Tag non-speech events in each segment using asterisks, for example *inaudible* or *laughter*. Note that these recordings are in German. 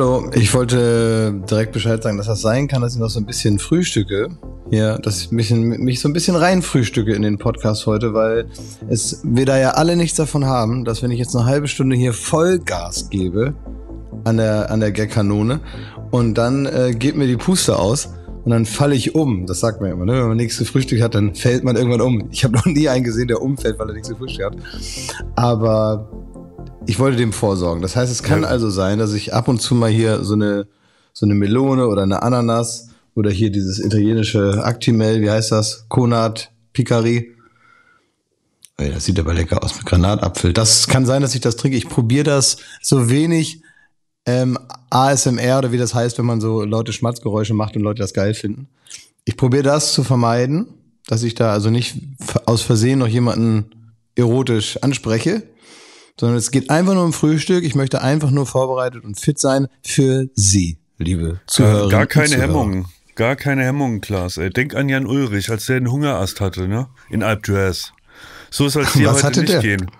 Hallo, ich wollte direkt Bescheid sagen, dass das sein kann, dass ich noch so ein bisschen frühstücke. Ja, dass ich mich, mich so ein bisschen rein frühstücke in den Podcast heute, weil es wir da ja alle nichts davon haben, dass wenn ich jetzt eine halbe Stunde hier Vollgas gebe an der, an der Gagkanone und dann äh, geht mir die Puste aus und dann falle ich um. Das sagt man immer, ne? wenn man nichts gefrühstückt hat, dann fällt man irgendwann um. Ich habe noch nie einen gesehen, der umfällt, weil er nichts gefrühstückt hat. Aber ich wollte dem vorsorgen. Das heißt, es kann ja. also sein, dass ich ab und zu mal hier so eine, so eine Melone oder eine Ananas oder hier dieses italienische Actimel, wie heißt das? Conat, Picari. Ey, das sieht aber lecker aus mit Granatapfel. Das kann sein, dass ich das trinke. Ich probiere das so wenig ähm, ASMR oder wie das heißt, wenn man so Leute Schmatzgeräusche macht und Leute das geil finden. Ich probiere das zu vermeiden, dass ich da also nicht aus Versehen noch jemanden erotisch anspreche sondern es geht einfach nur um Frühstück. Ich möchte einfach nur vorbereitet und fit sein für Sie, liebe äh, Zuhörer. Gar keine Hemmungen. Gar keine Hemmungen, Klaas. Ey. Denk an Jan Ulrich, als der einen Hungerast hatte, ne? In Alp d'Huez. So soll es *laughs* dir heute nicht der? gehen.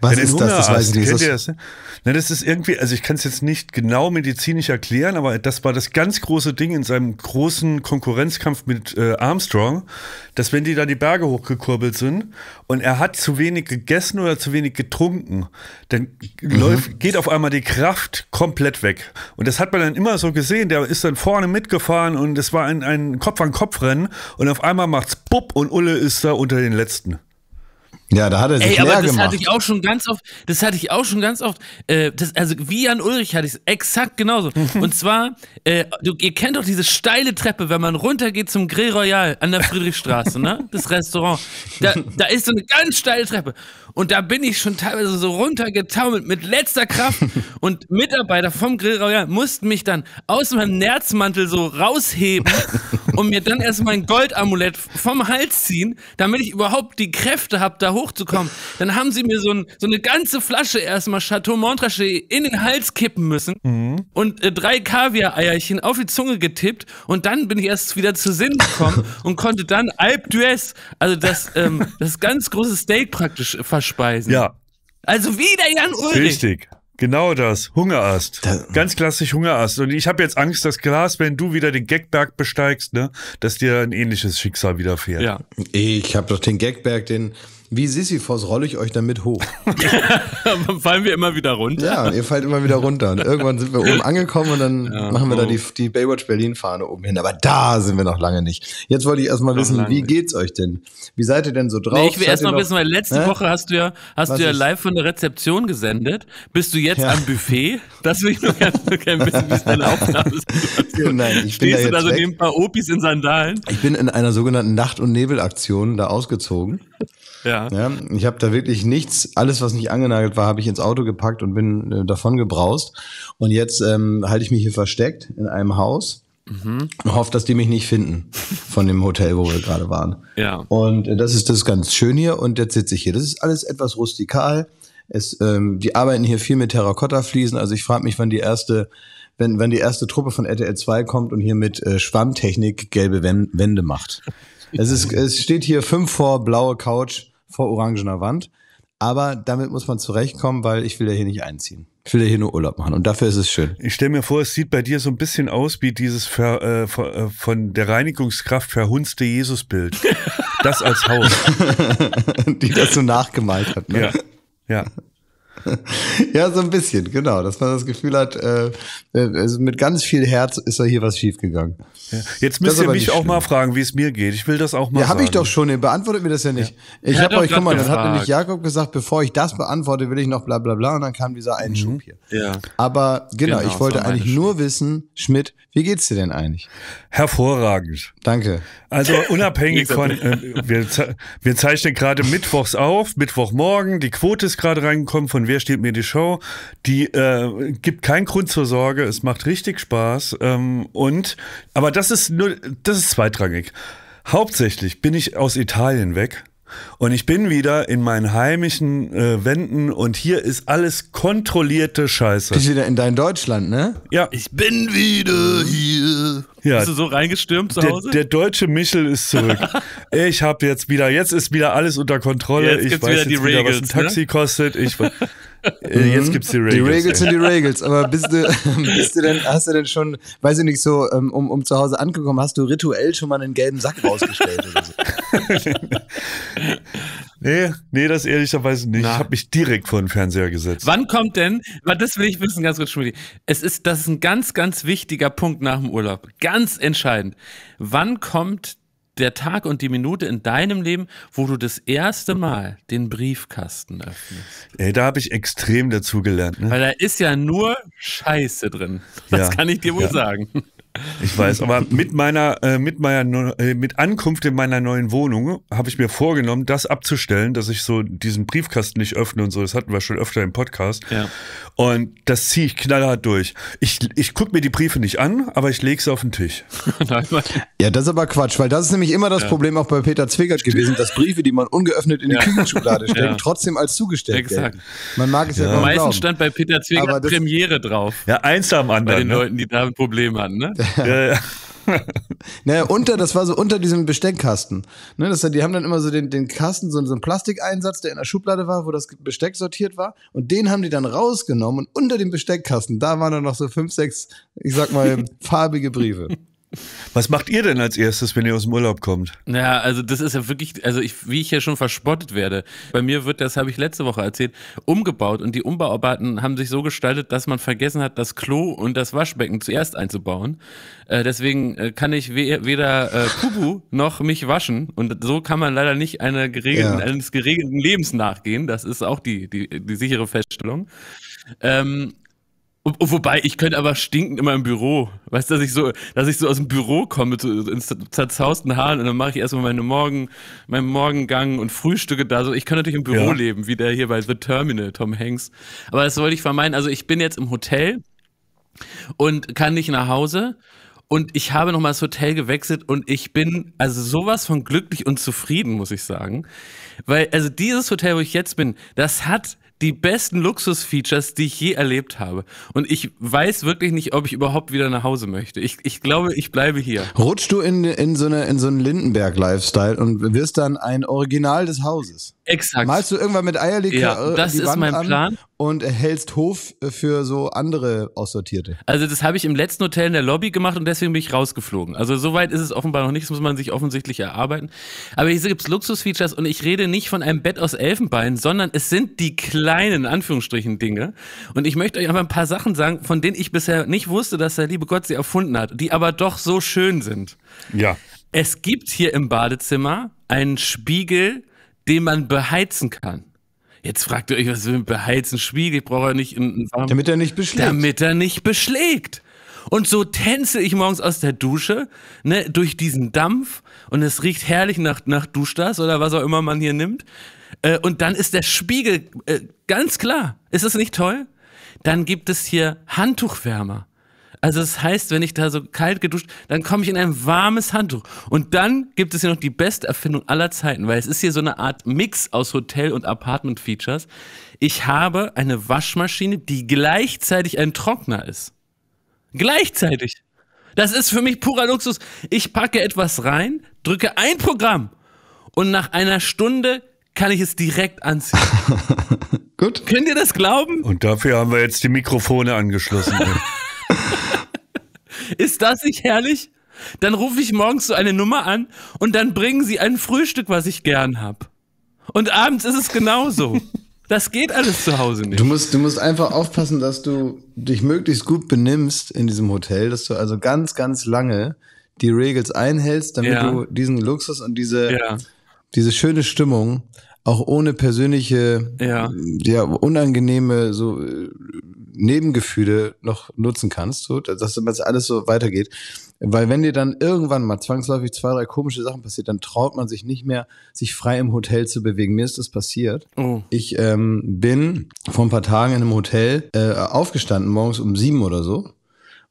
Was Wenn ist das? das weiß ich nicht. Kennt das? Ne? Ne, das ist irgendwie, also ich kann es jetzt nicht genau medizinisch erklären, aber das war das ganz große Ding in seinem großen Konkurrenzkampf mit äh, Armstrong, dass wenn die da die Berge hochgekurbelt sind und er hat zu wenig gegessen oder zu wenig getrunken, dann mhm. läuft, geht auf einmal die Kraft komplett weg. Und das hat man dann immer so gesehen, der ist dann vorne mitgefahren und es war ein, ein Kopf-an-Kopf-Rennen und auf einmal macht's Bub und Ulle ist da unter den Letzten. Ja, da hat er sich Ey, aber das gemacht. hatte ich auch schon ganz oft. Das hatte ich auch schon ganz oft. Äh, das, also wie Jan Ulrich hatte ich es exakt genauso. *laughs* Und zwar, äh, du, ihr kennt doch diese steile Treppe, wenn man runtergeht zum Grill Royal an der Friedrichstraße, ne? Das Restaurant. Da, da ist so eine ganz steile Treppe. Und da bin ich schon teilweise so runtergetaumelt mit letzter Kraft. *laughs* Und Mitarbeiter vom Grill Royal mussten mich dann aus meinem Nerzmantel so rausheben und mir dann erst mein Goldamulett vom Hals ziehen, damit ich überhaupt die Kräfte habe, da hochzukommen. Dann haben sie mir so, ein, so eine ganze Flasche erstmal Chateau Montrachet in den Hals kippen müssen mhm. und äh, drei Kaviar-Eierchen auf die Zunge getippt und dann bin ich erst wieder zu Sinn gekommen *laughs* und konnte dann Alp d'Huez, also das, ähm, das ganz große Steak praktisch verspeisen. Ja. Also wieder Jan Ulrich. Richtig. Genau das, Hungerast. Da Ganz klassisch Hungerast. Und ich habe jetzt Angst, dass Glas, wenn du wieder den Gagberg besteigst, ne, dass dir ein ähnliches Schicksal widerfährt. Ja. Ich habe doch den Gagberg, den wie Sisyphos rolle ich euch damit hoch. *laughs* Fallen wir immer wieder runter? Ja, ihr fallt immer wieder runter. Und irgendwann sind wir oben angekommen und dann ja, machen wir oh. da die, die Baywatch Berlin-Fahne oben hin. Aber da sind wir noch lange nicht. Jetzt wollte ich erstmal wissen, wie geht's euch denn? Wie seid ihr denn so drauf? Nee, ich will erstmal wissen, weil letzte äh? Woche hast du ja, hast du ja live von der Rezeption gesendet. Bist du jetzt ja. am Buffet? Das will ich nur gerne, gerne wissen, wie es deine Aufnahme ist. *laughs* Stehst du da so neben ein paar Opis in Sandalen? Ich bin in einer sogenannten Nacht- und Nebelaktion da ausgezogen. Ja. ja ich habe da wirklich nichts, alles, was nicht angenagelt war, habe ich ins Auto gepackt und bin äh, davon gebraust. Und jetzt ähm, halte ich mich hier versteckt in einem Haus. Mhm. Und hoffe, dass die mich nicht finden von dem Hotel, wo wir gerade waren. Ja. Und äh, das ist das ganz schön hier. Und jetzt sitze ich hier. Das ist alles etwas rustikal. Es, ähm, die arbeiten hier viel mit Terrakotta-Fliesen. Also ich frage mich, wann die erste, wenn, wenn die erste Truppe von RTL 2 kommt und hier mit äh, Schwammtechnik gelbe Wände macht. Es, ist, es steht hier fünf vor, blaue Couch vor orangener Wand. Aber damit muss man zurechtkommen, weil ich will ja hier nicht einziehen. Ich will ja hier nur Urlaub machen und dafür ist es schön. Ich stelle mir vor, es sieht bei dir so ein bisschen aus wie dieses Ver, äh, von äh, der Reinigungskraft verhunzte Jesusbild. *laughs* Das als Haus. *laughs* Die das so nachgemalt hat. Ne? Ja. Ja. *laughs* ja, so ein bisschen, genau. Dass man das Gefühl hat, äh, äh, also mit ganz viel Herz ist da hier was schiefgegangen. Ja. Jetzt müsst ihr mich auch schlimm. mal fragen, wie es mir geht. Ich will das auch mal. Ja, habe ich doch schon. Ihr beantwortet mir das ja nicht. Ja. Ich habe euch, guck mal, gefragt. dann hat nämlich Jakob gesagt, bevor ich das beantworte, will ich noch bla bla bla. Und dann kam dieser Einschub mhm. hier. Ja. Aber genau, genau ich wollte eigentlich nur wissen, Schmidt, wie geht's dir denn eigentlich? Hervorragend. Danke. Also unabhängig von, äh, wir, wir zeichnen gerade mittwochs auf, Mittwochmorgen. Die Quote ist gerade reingekommen von Wer steht mir die Show? Die äh, gibt keinen Grund zur Sorge, es macht richtig Spaß. Ähm, und, aber das ist nur, das ist zweitrangig. Hauptsächlich bin ich aus Italien weg und ich bin wieder in meinen heimischen äh, Wänden und hier ist alles kontrollierte Scheiße. Bist wieder in dein Deutschland, ne? Ja. Ich bin wieder hier. Ja. Bist du so reingestürmt zu Hause? Der, deutsche Michel ist zurück. *laughs* ich habe jetzt wieder, jetzt ist wieder alles unter Kontrolle. Jetzt ich weiß wieder jetzt Regels, wieder, was ein Taxi ne? kostet. Ich, *laughs* Äh, jetzt gibt's die Regels. Die Regels sind die Regels. Aber bist du, *laughs* bist du denn, hast du denn schon, weiß ich nicht, so ähm, um, um zu Hause angekommen, hast du rituell schon mal einen gelben Sack rausgestellt oder so? *laughs* nee, nee, das ehrlicherweise nicht. Na. Ich habe mich direkt vor den Fernseher gesetzt. Wann kommt denn, das will ich wissen, ganz kurz, Schmudi. Es ist, das ist ein ganz, ganz wichtiger Punkt nach dem Urlaub. Ganz entscheidend. Wann kommt der Tag und die Minute in deinem Leben, wo du das erste Mal den Briefkasten öffnest? Ey, da habe ich extrem dazugelernt. Ne? Weil da ist ja nur Scheiße drin. Das ja, kann ich dir wohl ja. sagen. Ich weiß, aber mit meiner, äh, mit meiner, äh, mit Ankunft in meiner neuen Wohnung habe ich mir vorgenommen, das abzustellen, dass ich so diesen Briefkasten nicht öffne und so. Das hatten wir schon öfter im Podcast. Ja. Und das ziehe ich knallhart durch. Ich, ich gucke mir die Briefe nicht an, aber ich lege es auf den Tisch. *laughs* ja, das ist aber Quatsch, weil das ist nämlich immer das ja. Problem auch bei Peter Zwegert gewesen, dass Briefe, die man ungeöffnet in die ja. Küchenschublade stellt, *laughs* ja. trotzdem als zugestellt Exakt. Werden. Man mag es ja, ja Meistens stand bei Peter Zwegert Premiere drauf. Ja, eins am anderen. Bei den ne? Leuten, die da ein Problem hatten. Ne? ja, ja. *laughs* *laughs* naja, ne, unter, das war so unter diesem Besteckkasten. Ne, das, die haben dann immer so den, den Kasten, so, so einen Plastikeinsatz, der in der Schublade war, wo das Besteck sortiert war. Und den haben die dann rausgenommen und unter dem Besteckkasten, da waren dann noch so fünf, sechs, ich sag mal, *laughs* farbige Briefe. Was macht ihr denn als erstes, wenn ihr aus dem Urlaub kommt? Ja, also das ist ja wirklich, also ich, wie ich ja schon verspottet werde. Bei mir wird, das habe ich letzte Woche erzählt, umgebaut und die Umbauarbeiten haben sich so gestaltet, dass man vergessen hat, das Klo und das Waschbecken zuerst einzubauen. Äh, deswegen äh, kann ich we weder äh, Pupu noch mich waschen und so kann man leider nicht einer geregelten, ja. eines geregelten Lebens nachgehen. Das ist auch die, die, die sichere Feststellung. Ähm, wobei, ich könnte aber stinken in meinem Büro. Weißt du, dass ich so, dass ich so aus dem Büro komme mit so in zerzausten Haaren und dann mache ich erstmal meine Morgen, meinen Morgengang und Frühstücke da. So, ich kann natürlich im Büro ja. leben, wie der hier bei The Terminal, Tom Hanks. Aber das wollte ich vermeiden. Also ich bin jetzt im Hotel und kann nicht nach Hause. Und ich habe nochmal das Hotel gewechselt und ich bin also sowas von glücklich und zufrieden, muss ich sagen. Weil, also dieses Hotel, wo ich jetzt bin, das hat die besten Luxus-Features, die ich je erlebt habe. Und ich weiß wirklich nicht, ob ich überhaupt wieder nach Hause möchte. Ich, ich glaube, ich bleibe hier. Rutschst du in, in so, eine, so einen Lindenberg-Lifestyle und wirst dann ein Original des Hauses. Exakt. Malst du irgendwann mit Eierlikör? Ja, das ist mein an Plan und hältst Hof äh, für so andere Aussortierte. Also das habe ich im letzten Hotel in der Lobby gemacht und deswegen bin ich rausgeflogen. Also soweit ist es offenbar noch nicht, das muss man sich offensichtlich erarbeiten. Aber hier gibt es Luxusfeatures und ich rede nicht von einem Bett aus Elfenbein, sondern es sind die kleinen, in Anführungsstrichen, Dinge. Und ich möchte euch einfach ein paar Sachen sagen, von denen ich bisher nicht wusste, dass der liebe Gott sie erfunden hat, die aber doch so schön sind. Ja. Es gibt hier im Badezimmer einen Spiegel, den man beheizen kann. Jetzt fragt ihr euch, was für ein beheizten Spiegel braucht er nicht in, in Damit er nicht beschlägt. Damit er nicht beschlägt. Und so tänze ich morgens aus der Dusche, ne, durch diesen Dampf und es riecht herrlich nach, nach Duschdas oder was auch immer man hier nimmt. Äh, und dann ist der Spiegel äh, ganz klar. Ist das nicht toll? Dann gibt es hier Handtuchwärmer. Also das heißt, wenn ich da so kalt geduscht, dann komme ich in ein warmes Handtuch. Und dann gibt es hier noch die beste Erfindung aller Zeiten, weil es ist hier so eine Art Mix aus Hotel- und Apartment-Features. Ich habe eine Waschmaschine, die gleichzeitig ein Trockner ist. Gleichzeitig. Das ist für mich purer Luxus. Ich packe etwas rein, drücke ein Programm und nach einer Stunde kann ich es direkt anziehen. Gut. *laughs* Könnt ihr das glauben? Und dafür haben wir jetzt die Mikrofone angeschlossen. *laughs* Ist das nicht herrlich? Dann rufe ich morgens so eine Nummer an und dann bringen sie ein Frühstück, was ich gern hab. Und abends ist es genauso. *laughs* Das geht alles zu Hause nicht. Du musst, du musst einfach aufpassen, dass du dich möglichst gut benimmst in diesem Hotel, dass du also ganz, ganz lange die Regels einhältst, damit ja. du diesen Luxus und diese, ja. diese schöne Stimmung auch ohne persönliche, ja, ja unangenehme so äh, Nebengefühle noch nutzen kannst, so, dass das alles so weitergeht. Weil wenn dir dann irgendwann mal zwangsläufig zwei, drei komische Sachen passiert, dann traut man sich nicht mehr, sich frei im Hotel zu bewegen. Mir ist das passiert. Oh. Ich ähm, bin vor ein paar Tagen in einem Hotel äh, aufgestanden, morgens um sieben oder so.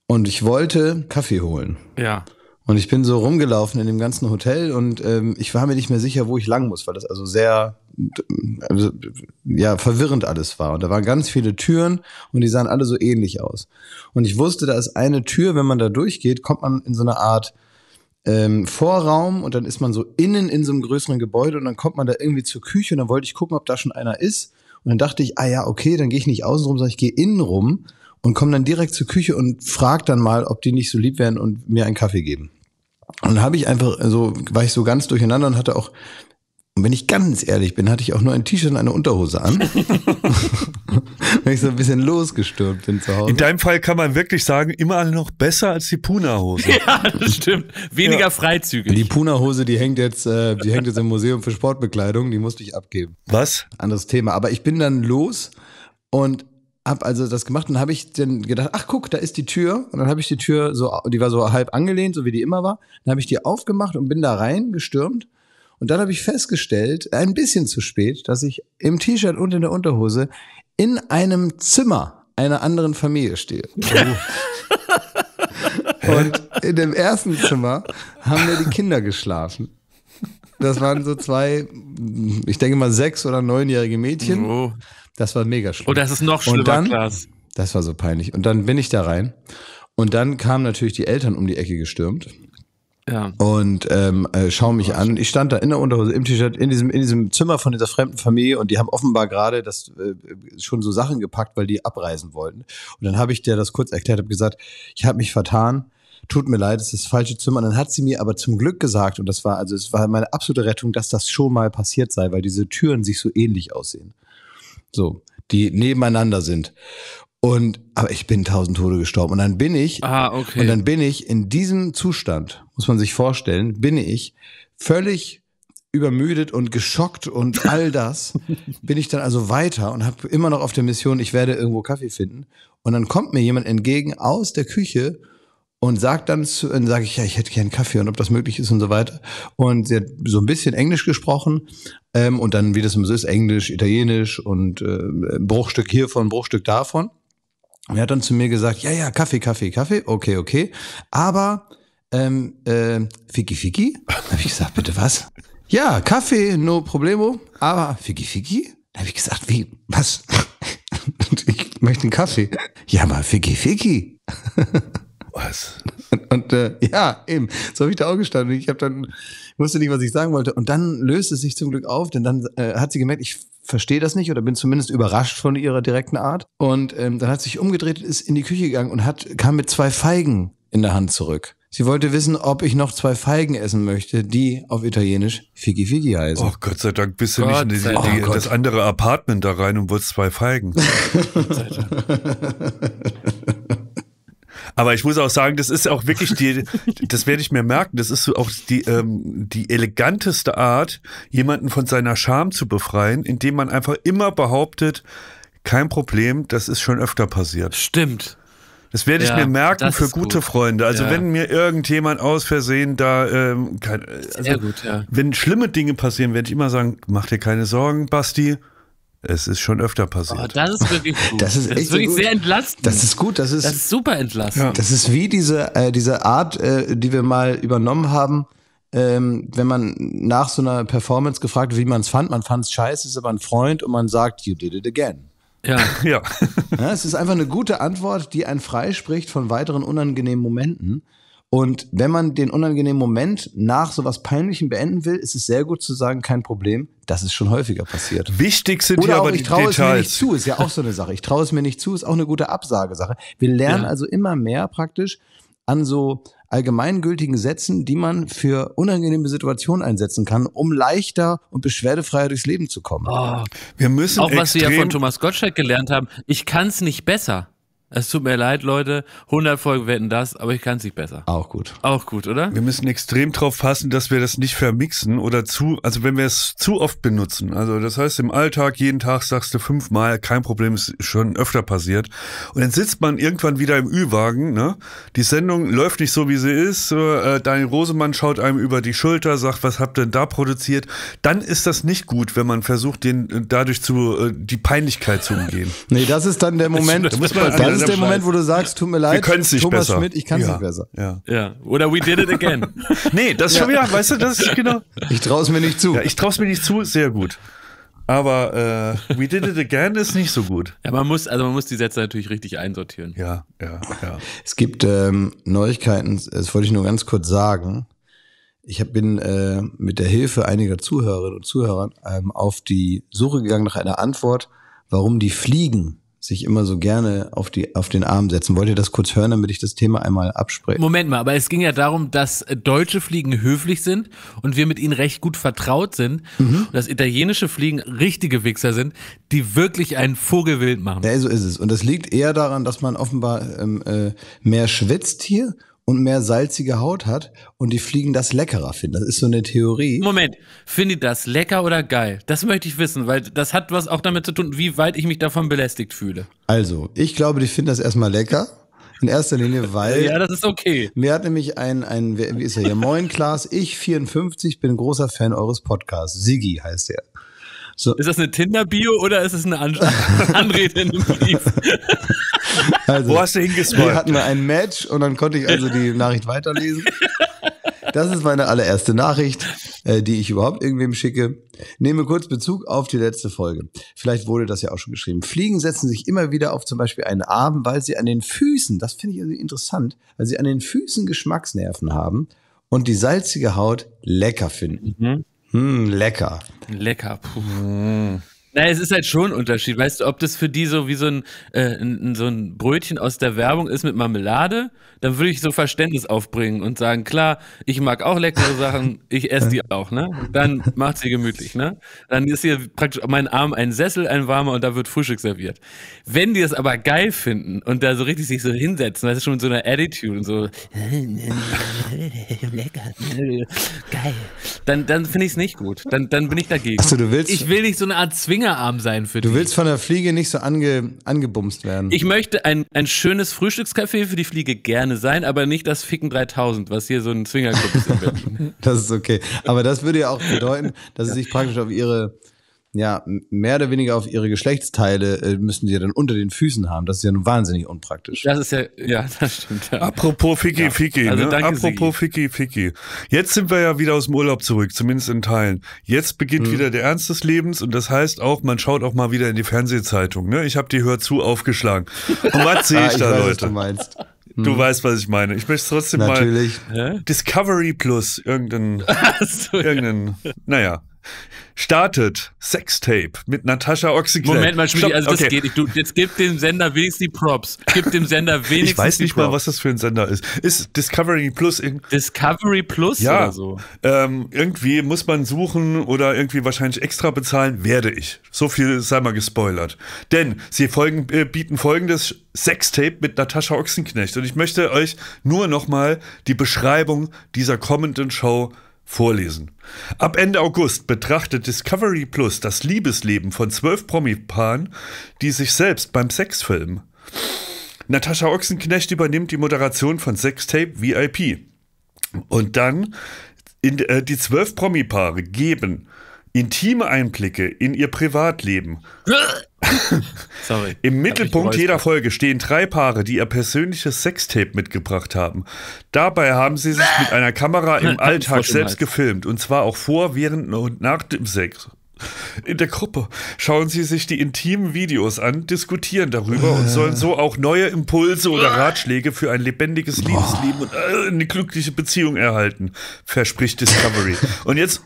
Und ich wollte Kaffee holen. Ja. Und ich bin so rumgelaufen in dem ganzen Hotel und ähm, ich war mir nicht mehr sicher, wo ich lang muss, weil das also sehr also, ja, verwirrend alles war. Und da waren ganz viele Türen und die sahen alle so ähnlich aus. Und ich wusste, da ist eine Tür, wenn man da durchgeht, kommt man in so eine Art ähm, Vorraum und dann ist man so innen in so einem größeren Gebäude und dann kommt man da irgendwie zur Küche und dann wollte ich gucken, ob da schon einer ist. Und dann dachte ich, ah ja, okay, dann gehe ich nicht außen rum, sondern ich gehe innen rum und komme dann direkt zur Küche und frage dann mal, ob die nicht so lieb wären und mir einen Kaffee geben. Und dann habe ich einfach so, also, war ich so ganz durcheinander und hatte auch und wenn ich ganz ehrlich bin, hatte ich auch nur ein T-Shirt und eine Unterhose an. wenn *laughs* ich so ein bisschen losgestürmt bin zu Hause. In deinem Fall kann man wirklich sagen, immer noch besser als die Puna-Hose. *laughs* Ja, das stimmt. Weniger ja. freizügig. Die Puna-Hose, die hängt jetzt, äh, die hängt jetzt im Museum für Sportbekleidung, die musste ich abgeben. Was? Anderes Thema. Aber ich bin dann los und hab also das gemacht und habe ich dann gedacht, ach guck, da ist die Tür und dann habe ich die Tür so die war so halb angelehnt, so wie die immer war, dann habe ich die aufgemacht und bin da rein gestürmt und dann habe ich festgestellt, ein bisschen zu spät, dass ich im T-Shirt und in der Unterhose in einem Zimmer einer anderen Familie stehe. *laughs* und in dem ersten Zimmer haben mir die Kinder geschlafen. Das waren so zwei, ich denke mal sechs oder neunjährige Mädchen. Oh. Das war mega schlimm. Oh, das ist noch schlimmer, und dann, Klaas. Das war so peinlich. Und dann bin ich da rein. Und dann kamen natürlich die Eltern um die Ecke gestürmt ja. Und ähm, äh, schau mich an. Ich stand da in der Unterhose im T-Shirt in diesem, in diesem Zimmer von dieser fremden Familie und die haben offenbar gerade das äh, schon so Sachen gepackt, weil die abreisen wollten. Und dann habe ich dir das kurz erklärt, habe gesagt, ich habe mich vertan tut mir leid, es ist das falsche Zimmer. Und dann hat sie mir aber zum Glück gesagt, und das war, also es war meine absolute Rettung, dass das schon mal passiert sei, weil diese Türen sich so ähnlich aussehen. So, die nebeneinander sind. Und, aber ich bin tausend Tode gestorben. Und dann bin ich, ah, okay. und dann bin ich in diesem Zustand, muss man sich vorstellen, bin ich völlig übermüdet und geschockt und *laughs* all das, bin ich dann also weiter und habe immer noch auf der Mission, ich werde irgendwo Kaffee finden. Und dann kommt mir jemand entgegen aus der Küche und sagt dann, dann sage ich, ja, ich hätte gern Kaffee und ob das möglich ist und so weiter. Und sie hat so ein bisschen Englisch gesprochen ähm, und dann, wie das immer so ist, Englisch, Italienisch und äh, Bruchstück hiervon, Bruchstück davon. Und er hat dann zu mir gesagt, ja, ja, Kaffee, Kaffee, Kaffee, okay, okay. Aber ähm, äh, Fiki Fiki? Habe ich gesagt, bitte was? Ja, Kaffee, no problemo. Aber Fiki Fiki? Habe ich gesagt, wie, was? *laughs* ich möchte einen Kaffee. Ja, aber Fiki Fiki. *laughs* Was? Und, und äh, ja, eben, so habe ich da auch gestanden. Ich habe dann wusste nicht, was ich sagen wollte. Und dann löste es sich zum Glück auf, denn dann äh, hat sie gemerkt, ich verstehe das nicht oder bin zumindest überrascht von ihrer direkten Art. Und ähm, dann hat sie sich umgedreht, ist in die Küche gegangen und hat kam mit zwei Feigen in der Hand zurück. Sie wollte wissen, ob ich noch zwei Feigen essen möchte, die auf Italienisch Figi Figi heißen. Oh Gott sei Dank bist du Gott nicht in die, die, oh das andere Apartment da rein und wolltest zwei Feigen. *laughs* Gott sei Dank. Aber ich muss auch sagen, das ist auch wirklich die, das werde ich mir merken, das ist auch die, ähm, die eleganteste Art, jemanden von seiner Scham zu befreien, indem man einfach immer behauptet, kein Problem, das ist schon öfter passiert. Stimmt. Das werde ich ja, mir merken für gute gut. Freunde. Also ja. wenn mir irgendjemand aus Versehen da, ähm, kann, also, gut, ja. wenn schlimme Dinge passieren, werde ich immer sagen, mach dir keine Sorgen, Basti es ist schon öfter passiert. Oh, das ist wirklich *laughs* gut. Das ist, das ist wirklich gut. sehr entlastend. Das ist gut. Das ist, das ist super entlastend. Ja. Das ist wie diese, äh, diese Art, äh, die wir mal übernommen haben, ähm, wenn man nach so einer Performance gefragt wird, wie man es fand. Man fand es scheiße, ist aber ein Freund und man sagt, you did it again. Ja. *laughs* ja. ja. Es ist einfach eine gute Antwort, die einen freispricht von weiteren unangenehmen Momenten. Und wenn man den unangenehmen Moment nach sowas Peinlichem beenden will, ist es sehr gut zu sagen, kein Problem, das ist schon häufiger passiert. Wichtig sind Oder hier aber auch, die ich traue es mir nicht zu, ist ja auch so eine Sache. Ich traue es mir nicht zu, ist auch eine gute Absagesache. Wir lernen ja. also immer mehr praktisch an so allgemeingültigen Sätzen, die man für unangenehme Situationen einsetzen kann, um leichter und beschwerdefreier durchs Leben zu kommen. Oh. Wir müssen auch was wir ja von Thomas Gottschalk gelernt haben, ich kann es nicht besser. Es tut mir leid, Leute. 100 Folgen werden das, aber ich kann es nicht besser. Auch gut. Auch gut, oder? Wir müssen extrem drauf passen, dass wir das nicht vermixen oder zu, also wenn wir es zu oft benutzen. Also das heißt, im Alltag, jeden Tag sagst du fünfmal, kein Problem, ist schon öfter passiert. Und dann sitzt man irgendwann wieder im Ü-Wagen, ne? Die Sendung läuft nicht so, wie sie ist. Äh, Daniel Rosemann schaut einem über die Schulter, sagt, was habt ihr denn da produziert? Dann ist das nicht gut, wenn man versucht, den äh, dadurch zu, äh, die Peinlichkeit zu umgehen. nee, das ist dann der Moment, da muss man Dann ist der Scheiß. Moment, wo du sagst, tut mir leid, Thomas besser. Schmidt, ich kann es ja. nicht besser. Ja. ja. Oder we did it again. *laughs* nee, das ist schon wieder, weißt du, das ist genau. Ich trau's mir nicht zu. Ja, ich trau's mir nicht zu, sehr gut. Aber äh, We Did It Again ist nicht so gut. Ja, man muss, also man muss die Sätze natürlich richtig einsortieren. Ja, ja, ja. Es gibt ähm, Neuigkeiten, das wollte ich nur ganz kurz sagen. Ich hab, bin äh, mit der Hilfe einiger Zuhörerinnen und Zuhörern ähm, auf die Suche gegangen nach einer Antwort, warum die Fliegen sich immer so gerne auf, die, auf den Arm setzen. Wollt ihr das kurz hören, damit ich das Thema einmal abspreche? Moment mal, aber es ging ja darum, dass deutsche Fliegen höflich sind und wir mit ihnen recht gut vertraut sind. Mhm. Und dass italienische Fliegen richtige Wichser sind, die wirklich einen Vogel wild machen. Ja, so ist es. Und das liegt eher daran, dass man offenbar ähm, äh, mehr schwitzt hier und mehr salzige Haut hat und die Fliegen das leckerer finden. Das ist so eine Theorie. Moment, findet das lecker oder geil? Das möchte ich wissen, weil das hat was auch damit zu tun, wie weit ich mich davon belästigt fühle. Also, ich glaube, die finden das erstmal lecker. In erster Linie, *laughs* weil. Ja, das ist okay. Mir hat nämlich ein, ein wie ist er hier? Moin, Klaas, ich 54 bin großer Fan eures Podcasts. Sigi heißt er. So. Ist das eine Tinder-Bio oder ist es eine An *laughs* Anrede in einem Brief? *laughs* *laughs* Also, Wo hast du hingespoilt? Wir hatten ein Match und dann konnte ich also die Nachricht weiterlesen. Das ist meine allererste Nachricht, äh, die ich überhaupt irgendwem schicke. Nehme kurz Bezug auf die letzte Folge. Vielleicht wurde das ja auch schon geschrieben. Fliegen setzen sich immer wieder auf zum Beispiel einen Arm, weil sie an den Füßen, das finde ich irgendwie interessant, weil sie an den Füßen Geschmacksnerven haben und die salzige Haut lecker finden. Mhm. Hm, lecker. Lecker. Puh. Nein, es ist halt schon ein Unterschied. Weißt du, ob das für die so wie so ein, äh, ein, so ein Brötchen aus der Werbung ist mit Marmelade, dann würde ich so Verständnis aufbringen und sagen, klar, ich mag auch leckere Sachen, ich esse die auch, ne? Dann macht sie gemütlich, ne? Dann ist hier praktisch mein Arm ein Sessel, ein warmer und da wird Frühstück serviert. Wenn die es aber geil finden und da so richtig sich so hinsetzen, das ist schon mit so einer Attitude und so *laughs* lecker, geil, dann, dann finde ich es nicht gut. Dann, dann bin ich dagegen. Achso, du willst? Ich will nicht so eine Art Zwinger Dienerarm sein für dich. Du willst von der Fliege nicht so ange, angebumst werden. Ich möchte ein, ein schönes Frühstückscafé für die Fliege gerne sein, aber nicht das Ficken 3000, was hier so ein Swingerclub ist. *laughs* das ist okay. Aber das würde ja auch bedeuten, dass sie sich praktisch auf ihre ja mehr oder weniger auf ihre Geschlechtsteile äh, müssen die ja dann unter den Füßen haben. Das ist ja nun wahnsinnig unpraktisch. Das ist ja, ja, *laughs* das stimmt. Ja. Apropos Ficky ja. Ficky, also, ne? danke, apropos Sigi. Ficky Ficky. Jetzt sind wir ja wieder aus dem Urlaub zurück, zumindest in Teilen. Jetzt beginnt mhm. wieder der Ernst des Lebens und das heißt auch, man schaut auch mal wieder in die Fernsehzeitung. Ne? Ich habe die Hör zu aufgeschlagen. Und was sehe *laughs* ah, ich ah, ich da, weiß, Leute? du meinst. Mhm. Du hm. weißt, was ich meine. Ich möchte trotzdem Natürlich. mal. Natürlich. Discovery Plus, irgendein. *laughs* so, irgendein naja, startet Sextape mit Natascha Ochsenknecht. Moment mal, Schmidt, also das okay. geht nicht. Du, jetzt gib dem Sender wenigstens die Props. Gib dem Sender wenigstens Ich weiß nicht mal, was das für ein Sender ist. Ist Discovery Plus in Discovery Plus ja, oder so? Ähm, irgendwie muss man suchen oder irgendwie wahrscheinlich extra bezahlen, werde ich. So viel sei mal gespoilert. Denn sie folgen, äh, bieten folgendes Sextape mit Natascha Ochsenknecht. Und ich möchte euch nur nochmal die Beschreibung dieser kommenden Show vorlesen. Ab Ende August betrachtet Discovery Plus das Liebesleben von zwölf Promi-Paaren, die sich selbst beim Sex filmen. Natascha Ochsenknecht übernimmt die Moderation von Sextape VIP. Und dann in, äh, die zwölf Promi-Paare geben intime Einblicke in ihr Privatleben. *laughs* Sorry. Im Mittelpunkt jeder Folge stehen drei Paare, die ihr persönliches Sextape mitgebracht haben. Dabei haben sie sich mit einer Kamera im *laughs* Alltag selbst gefilmt. Und zwar auch vor, während und nach dem Sex in der Gruppe schauen sie sich die intimen Videos an, diskutieren darüber äh. und sollen so auch neue Impulse oder Ratschläge für ein lebendiges Liebesleben und äh, eine glückliche Beziehung erhalten, verspricht Discovery. und jetzt.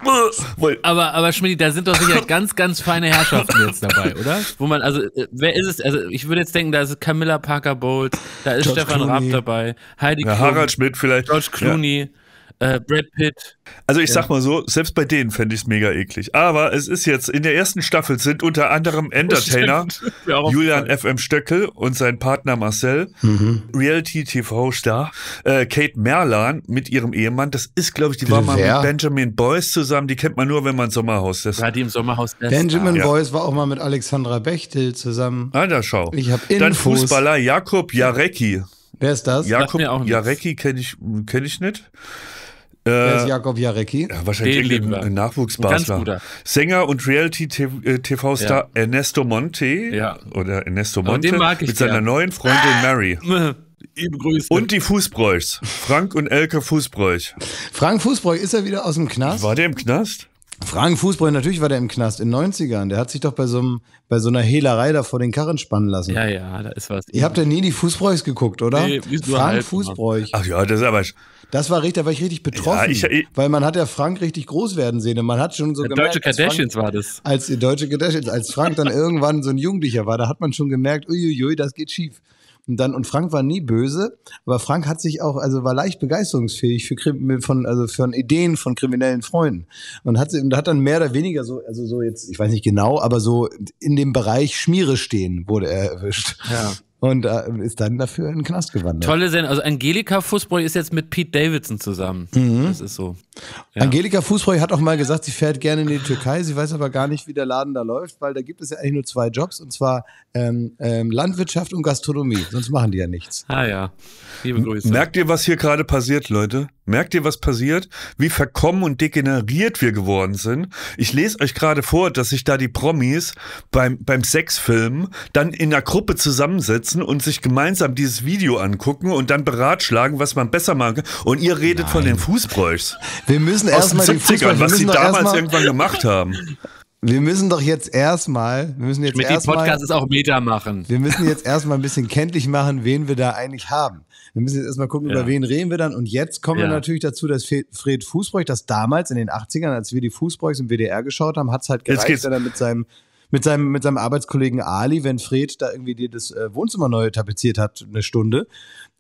Äh, aber, aber Schmidt, da sind doch sicher ganz, ganz feine Herrschaften jetzt dabei, oder? Wo man, also, äh, wer ist es? Also, ich würde jetzt denken, da ist Camilla Parker Bowles, da ist George Stefan Clooney. Raab dabei, Heidi ja, Klum, Harald Schmidt vielleicht. George Clooney. Ja. Äh, Brad Pitt. Also ich ja. sag mal so, selbst bei denen fände ich es mega eklig. Aber es ist jetzt, in der ersten Staffel sind unter anderem *laughs* Entertainer Julian F.M. Stöckel und sein Partner Marcel, mhm. Reality-TV-Star äh, Kate Merlan mit ihrem Ehemann. Das ist, glaube ich, die war mal mit Benjamin Boyce zusammen. Die kennt man nur, wenn man Sommerhaus ist. Ja, die im Sommerhaus ist. Benjamin ja. Boyce war auch mal mit Alexandra Bechtel zusammen. Ah, da schau. Ich hab Infos. Dann Fußballer Jakob Jarecki. Wer ist das? Jakob Jarecki kenne ich, kenn ich nicht. Äh, Wer ist Jakob Jarecki? Ja, wahrscheinlich ein Nachwuchsbastler. Sänger und Reality-TV-Star ja. Ernesto Monte. Ja. Oder Ernesto Monte. mit seiner ja. neuen Freundin Mary. *laughs* Liebe Grüße. Und die Fußbräuchs. Frank und Elke Fußbräuch. Frank Fußbräuch, ist er wieder aus dem Knast? War der im Knast? Frank Fußbräuch, natürlich war der im Knast in den 90ern. Der hat sich doch bei so, einem, bei so einer Hehlerei da vor den Karren spannen lassen. Ja, ja, da ist was. Ihr habt ja nie die Fußbräuchs geguckt, oder? Nee, Frank Fußbräuch. Ach ja, das ist aber. Das war richtig, da war ich richtig betroffen, ja, ich, ich, weil man hat ja Frank richtig groß werden sehen. Und man hat schon so gemerkt, Deutsche Kardashians Frank, war das. Als die Deutsche Kardashians, als Frank dann irgendwann so ein Jugendlicher war, da hat man schon gemerkt, uiuiui, das geht schief. Und dann, und Frank war nie böse, aber Frank hat sich auch, also war leicht begeisterungsfähig für, von, also für Ideen von kriminellen Freunden. Und hat, und hat dann mehr oder weniger so, also so jetzt, ich weiß nicht genau, aber so in dem Bereich Schmiere stehen wurde er erwischt. Ja und äh, ist dann dafür in den Knast gewandert. Tolle Sendung. Also Angelika Fußball ist jetzt mit Pete Davidson zusammen. Mhm. Das ist so. Ja. Angelika Fußball hat auch mal gesagt, sie fährt gerne in die Türkei, sie weiß aber gar nicht, wie der Laden da läuft, weil da gibt es ja eigentlich nur zwei Jobs und zwar ähm, ähm, Landwirtschaft und Gastronomie. Sonst machen die ja nichts. Ah ja. Liebe Grüße. Merkt ihr, was hier gerade passiert, Leute? Merkt ihr, was passiert? Wie verkommen und degeneriert wir geworden sind. Ich lese euch gerade vor, dass sich da die Promis beim, beim Sexfilmen dann in einer Gruppe zusammensetzen und sich gemeinsam dieses Video angucken und dann beratschlagen, was man besser machen kann. Und ihr redet Nein. von den Fußbräuchs. Wir müssen erstmal die Fußball, was sie damals irgendwann gemacht haben. Wir müssen doch jetzt erstmal, wir müssen jetzt erstmal. Podcast ist auch Meta machen. Wir müssen jetzt erstmal ein bisschen kenntlich machen, wen wir da eigentlich haben wir müssen jetzt erstmal gucken, ja. über wen reden wir dann. Und jetzt kommen ja. wir natürlich dazu, dass Fred Fußbräuch, das damals in den 80ern, als wir die Fußbräuchs im WDR geschaut haben, hat es halt gereicht, jetzt er mit seinem mit seinem, mit seinem Arbeitskollegen Ali, wenn Fred da irgendwie dir das äh, Wohnzimmer neu tapeziert hat, eine Stunde.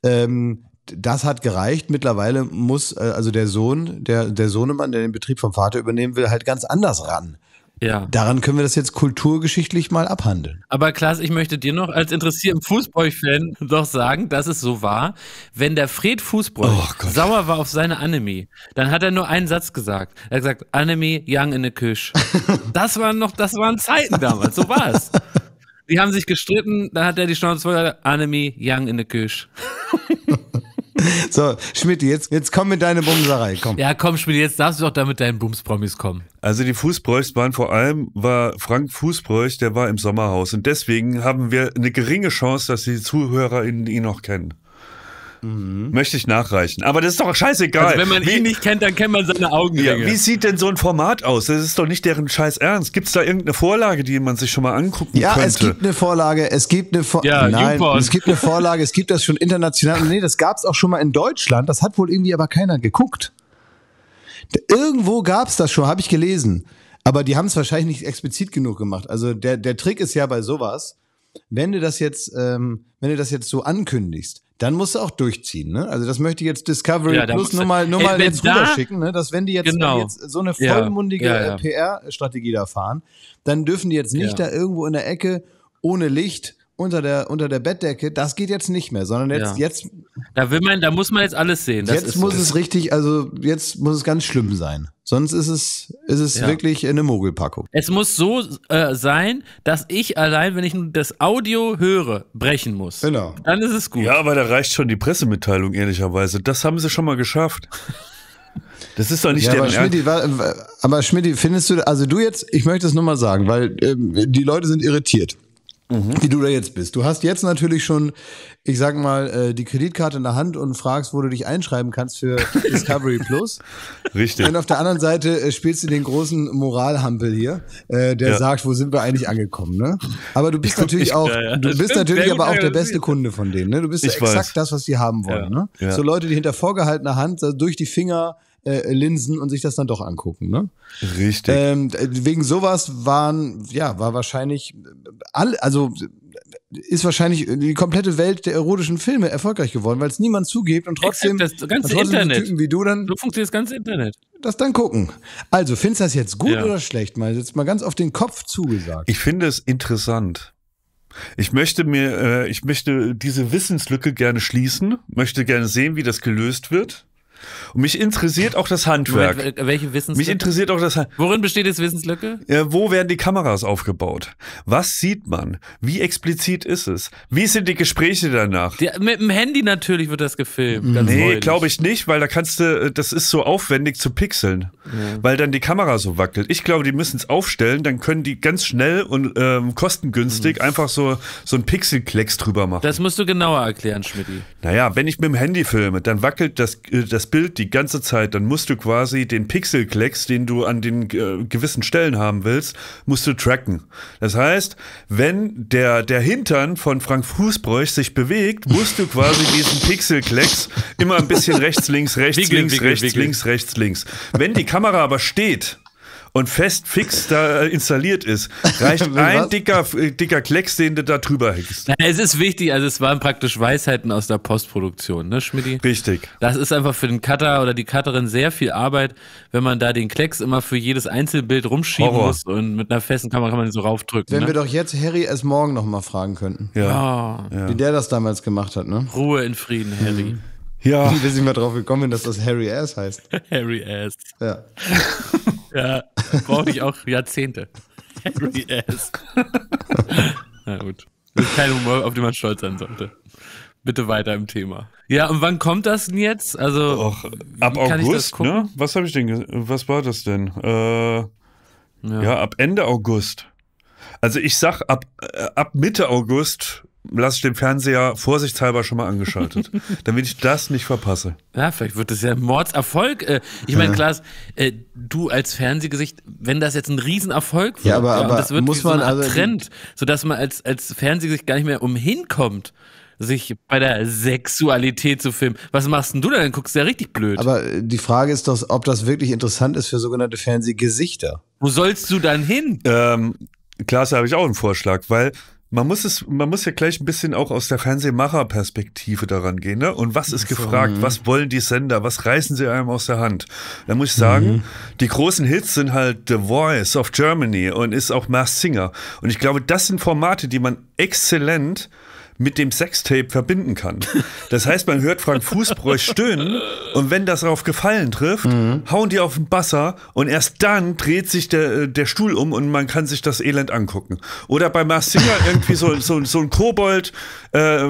Ähm, das hat gereicht. Mittlerweile muss äh, also der Sohn, der, der Sohnemann, der den Betrieb vom Vater übernehmen will, halt ganz anders ran. Ja. Daran können wir das jetzt kulturgeschichtlich mal abhandeln. Aber Klaas, ich möchte dir noch als interessierten Fußball-Fan doch sagen, dass es so war, wenn der Fred Fußball oh sauer war auf seine Anime, dann hat er nur einen Satz gesagt. Er hat gesagt, Anime, young in the Küche. *laughs* das waren noch, das waren Zeiten damals, so war es. *laughs* Die haben sich gestritten, dann hat er die Schnauze voll, Anime, young in the Küche. *laughs* *laughs* So, Schmidt, jetzt, jetzt komm mit deiner Bumserei, komm. Ja, komm, Schmidt, jetzt darfst du doch damit deinen Bumspromis kommen. Also die Fußbräuchs waren vor allem, war Frank Fußbräuch, der war im Sommerhaus. Und deswegen haben wir eine geringe Chance, dass die ZuhörerInnen ihn noch kennen. Mhm. Möchte ich nachreichen. Aber das ist doch scheißegal. Also wenn man wie, ihn nicht kennt, dann kennt man seine Augen. Ja, wie sieht denn so ein Format aus? Das ist doch nicht deren Scheiß Ernst. Gibt es da irgendeine Vorlage, die man sich schon mal angucken ja, könnte? Ja, es gibt eine Vorlage. Es gibt eine Vorlage. Ja, Nein, es gibt eine Vorlage. Es gibt das schon international. Nee, das gab es auch schon mal in Deutschland. Das hat wohl irgendwie aber keiner geguckt. Irgendwo gab es das schon, habe ich gelesen. Aber die haben es wahrscheinlich nicht explizit genug gemacht. Also der, der Trick ist ja bei sowas, wenn du das jetzt, ähm, wenn du das jetzt so ankündigst, dann musst du auch durchziehen. Ne? Also das möchte ich jetzt Discovery ja, Plus nur mal, nur ey, mal jetzt da, rüberschicken, ne? dass wenn die jetzt, genau. jetzt so eine vollmundige ja, ja, PR-Strategie da fahren, dann dürfen die jetzt nicht da irgendwo in der Ecke ohne Licht unter der, unter der Bettdecke, das geht jetzt nicht mehr, sondern jetzt, ja. jetzt. Da will man, da muss man jetzt alles sehen. Das jetzt muss so. es richtig, also jetzt muss es ganz schlimm sein. Sonst ist es, ist es ja. wirklich eine Mogelpackung. Es muss so äh, sein, dass ich allein, wenn ich das Audio höre, brechen muss. Genau. Dann ist es gut. Ja, aber da reicht schon die Pressemitteilung, ehrlicherweise. Das haben sie schon mal geschafft. Das ist doch nicht ja, der aber aber Schmidt, findest du, also du jetzt, ich möchte es nur mal sagen, weil äh, die Leute sind irritiert mhm. wie du da jetzt bist. Du hast jetzt natürlich schon, ich sag mal, äh, die Kreditkarte in der Hand und fragst, wo du dich einschreiben kannst für *laughs* Discovery Plus. Richtig. Und auf der anderen Seite äh, spielst du den großen Moralhampel hier, äh, der ja. sagt, wo sind wir eigentlich angekommen, ne? Aber du bist ich natürlich auch, da, ja. du bist natürlich aber auch der beste Kunde von denen, ne? Du bist ja exakt weiß. das, was die haben wollen, ne? So Leute, die hinter vorgehaltener Hand durch die Finger äh, Linsen und sich das dann doch angucken. Ne? Richtig. Ähm, wegen sowas waren, ja, war wahrscheinlich äh, alle, also ist wahrscheinlich äh, die komplette Welt der erotischen Filme erfolgreich geworden, weil es niemand zugibt und trotzdem Exakt, das ganze trotzdem Internet. Typen wie du dann so funktioniert das ganze Internet. Das dann gucken. Also findest du das jetzt gut ja. oder schlecht? Mal jetzt mal ganz auf den Kopf zugesagt. Ich finde es interessant. Ich möchte mir, äh, ich möchte diese Wissenslücke gerne schließen, möchte gerne sehen, wie das gelöst wird. Und mich interessiert auch das Handwerk. Moment, welche Wissenslücke? Mich interessiert auch das Handwerk. Worin besteht jetzt Wissenslücke? Ja, wo werden die Kameras aufgebaut? Was sieht man? Wie explizit ist es? Wie sind die Gespräche danach? Die, mit dem Handy natürlich wird das gefilmt. Ganz nee, glaube ich nicht, weil da kannst du, äh, das ist so aufwendig zu pixeln, ja. weil dann die Kamera so wackelt. Ich glaube, die müssen es aufstellen, dann können die ganz schnell und ähm, kostengünstig mhm. einfach so, so einen Pixelklecks drüber machen. Das musst du genauer erklären, Schmidt. Naja, wenn ich mit dem Handy filme, dann wackelt das, äh, das Bild die ganze Zeit, dann musst du quasi den Pixelklecks, den du an den äh, gewissen Stellen haben willst, musst du tracken. Das heißt, wenn der, der Hintern von Frank Fußbräuch sich bewegt, musst du quasi diesen Pixelklecks immer ein bisschen rechts, links, rechts, wickel, links, wickel, rechts, wickel. links, rechts, links. Wenn die Kamera aber steht, und fest fix da äh, installiert ist. Reicht *laughs* ein dicker, äh, dicker Klecks, den du da drüber hängst. Es ist wichtig, also es waren praktisch Weisheiten aus der Postproduktion, ne, Schmidti? Richtig. Das ist einfach für den Cutter oder die Cutterin sehr viel Arbeit, wenn man da den Klecks immer für jedes Einzelbild rumschieben Horror. muss und mit einer festen Kamera kann man den so raufdrücken. Wenn ne? wir doch jetzt Harry es morgen nochmal fragen könnten. Ja. ja. Wie der das damals gemacht hat, ne? Ruhe in Frieden, Harry. Mhm. Ja. Bis ich mal drauf gekommen bin, dass das Harry Ass heißt. *laughs* Harry Ass. Ja. *laughs* Ja, brauche ich auch Jahrzehnte. Henry S. *laughs* Na gut. Das ist kein Humor, auf den man stolz sein sollte. Bitte weiter im Thema. Ja, und wann kommt das denn jetzt? Also Och, ab August, ne? Was habe ich denn was war das denn? Äh, ja. ja. ab Ende August. Also ich sag ab, äh, ab Mitte August lasse ich den Fernseher vorsichtshalber schon mal angeschaltet, *laughs* damit ich das nicht verpasse. Ja, vielleicht wird das ja ein Mordserfolg. Äh, ich meine, Klaas, äh, du als Fernsehgesicht, wenn das jetzt ein Riesenerfolg wird, ja, aber, aber das wird muss so man also Trend, sodass man als, als Fernsehgesicht gar nicht mehr umhinkommt sich bei der Sexualität zu filmen. Was machst denn du denn? Dann guckst du ja richtig blöd. Aber äh, die Frage ist doch, ob das wirklich interessant ist für sogenannte Fernsehgesichter. Wo sollst du dann hin? Ähm, Klaas, da habe ich auch einen Vorschlag, weil man muss es, man muss ja gleich ein bisschen auch aus der Fernsehmacherperspektive daran gehen, ne? Und was ist gefragt? Mhm. Was wollen die Sender? Was reißen sie einem aus der Hand? Da muss ich sagen, mhm. die großen Hits sind halt The Voice of Germany und ist auch Mars Singer. Und ich glaube, das sind Formate, die man exzellent mit dem Sextape verbinden kann. Das heißt, man hört Frank Fußbräuch stöhnen und wenn das auf Gefallen trifft, mhm. hauen die auf den Basser und erst dann dreht sich der, äh, der Stuhl um und man kann sich das Elend angucken. Oder bei Mars Singer irgendwie so, so, so ein Kobold äh,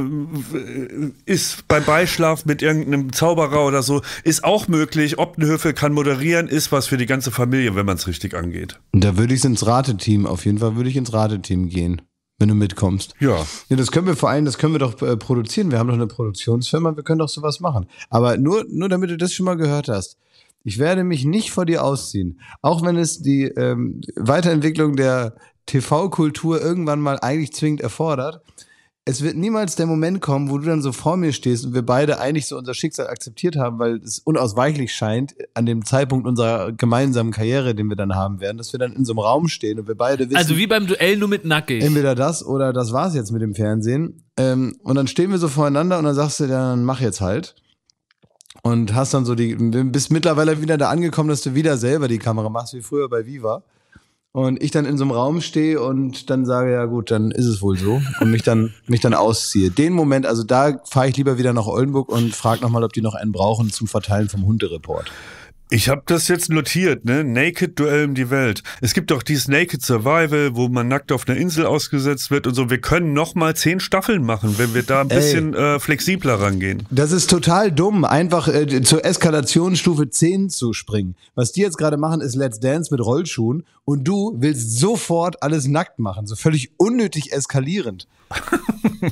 ist beim Beischlaf mit irgendeinem Zauberer oder so, ist auch möglich. Optenhöfe kann moderieren, ist was für die ganze Familie, wenn man es richtig angeht. Da würde ich ins Rateteam, auf jeden Fall würde ich ins Rateteam gehen wenn du mitkommst. Ja. ja. Das können wir vor allem, das können wir doch äh, produzieren. Wir haben doch eine Produktionsfirma, wir können doch sowas machen. Aber nur, nur damit du das schon mal gehört hast. Ich werde mich nicht vor dir ausziehen, auch wenn es die ähm, Weiterentwicklung der TV-Kultur irgendwann mal eigentlich zwingend erfordert es wird niemals der Moment kommen, wo du dann so vor mir stehst und wir beide eigentlich so unser Schicksal akzeptiert haben, weil es unausweichlich scheint, an dem Zeitpunkt unserer gemeinsamen Karriere, den wir dann haben werden, dass wir dann in so einem Raum stehen und wir beide wissen. Also wie beim Duell nur mit Nackig. Entweder das oder das war's jetzt mit dem Fernsehen. Ähm, und dann stehen wir so voreinander und dann sagst du, dann mach jetzt halt. Und hast dann so die, bist mittlerweile wieder da angekommen, dass du wieder selber die Kamera machst, wie früher bei Viva. Und ich dann in so einem Raum stehe und dann sage, ja gut, dann ist es wohl so. Und mich dann, *laughs* mich dann ausziehe. Den Moment, also da fahre ich lieber wieder nach Oldenburg und frage nochmal, ob die noch einen brauchen zum Verteilen vom Hundereport. Ich habe das jetzt notiert, ne? Naked Duell um die Welt. Es gibt doch dieses Naked Survival, wo man nackt auf einer Insel ausgesetzt wird und so. Wir können noch mal zehn Staffeln machen, wenn wir da ein Ey. bisschen äh, flexibler rangehen. Das ist total dumm, einfach äh, zur Eskalationsstufe 10 zu springen. Was die jetzt gerade machen, ist Let's Dance mit Rollschuhen und du willst sofort alles nackt machen, so völlig unnötig eskalierend. *laughs*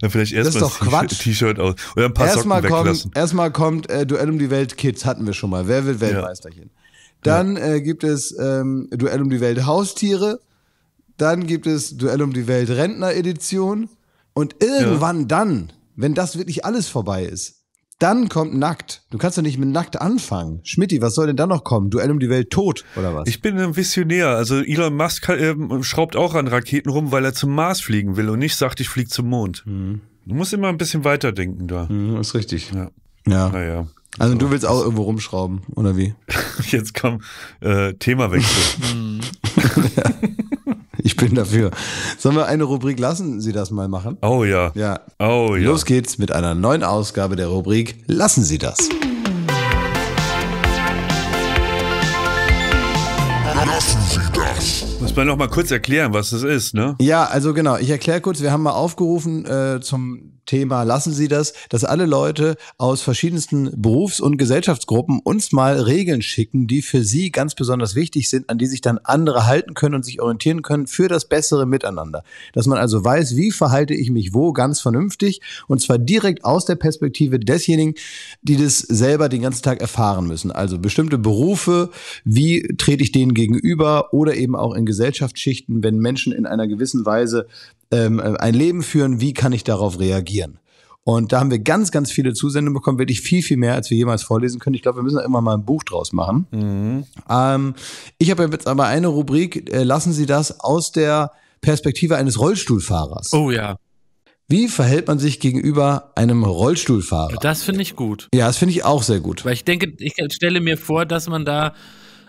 Dann vielleicht erstmal das, das T-Shirt aus. Oder ein paar erstmal Socken kommt, Erstmal kommt äh, Duell um die Welt Kids, hatten wir schon mal. Wer will Weltmeisterchen? Ja. Dann ja. äh, gibt es ähm, Duell um die Welt Haustiere. Dann gibt es Duell um die Welt Rentner Edition. Und irgendwann ja. dann, wenn das wirklich alles vorbei ist, dann kommt nackt. Du kannst doch nicht mit nackt anfangen. Schmidti, was soll denn dann noch kommen? Duell um die Welt tot oder was? Ich bin ein Visionär. Also Elon Musk äh, schraubt auch an Raketen rum, weil er zum Mars fliegen will und nicht sagt, ich fliege zum Mond. Mhm. Du musst immer ein bisschen weiterdenken da. Mhm, ist richtig. Ja. ja. Naja. Also so. du willst auch irgendwo rumschrauben, oder wie? *laughs* Jetzt komm, äh, Themawechsel. ja. *laughs* Mhm. *laughs* Ich bin dafür. Sollen wir eine Rubrik lassen? Sie das mal machen? Oh ja. Ja. Oh ja. Los geht's mit einer neuen Ausgabe der Rubrik Lassen Sie das. Lassen Sie das. Muss man noch mal kurz erklären, was das ist, ne? Ja, also genau. Ich erkläre kurz. Wir haben mal aufgerufen äh, zum Thema Lassen Sie das, dass alle Leute aus verschiedensten Berufs- und Gesellschaftsgruppen uns mal Regeln schicken, die für sie ganz besonders wichtig sind, an die sich dann andere halten können und sich orientieren können für das bessere Miteinander. Dass man also weiß, wie verhalte ich mich wo ganz vernünftig und zwar direkt aus der Perspektive desjenigen, die das selber den ganzen Tag erfahren müssen. Also bestimmte Berufe, wie trete ich denen gegenüber oder eben auch in Gesellschaftsschichten, wenn Menschen in einer gewissen Weise ähm, ein Leben führen, wie kann ich darauf reagieren? Und da haben wir ganz, ganz viele Zusendungen bekommen, wirklich viel, viel mehr, als wir jemals vorlesen können. Ich glaube, wir müssen da immer mal ein Buch draus machen. Mhm. Ähm, ich habe jetzt aber eine Rubrik, äh, lassen Sie das aus der Perspektive eines Rollstuhlfahrers. Oh ja. Wie verhält man sich gegenüber einem Rollstuhlfahrer? Das finde ich gut. Ja, das finde ich auch sehr gut. Weil ich denke, ich stelle mir vor, dass man da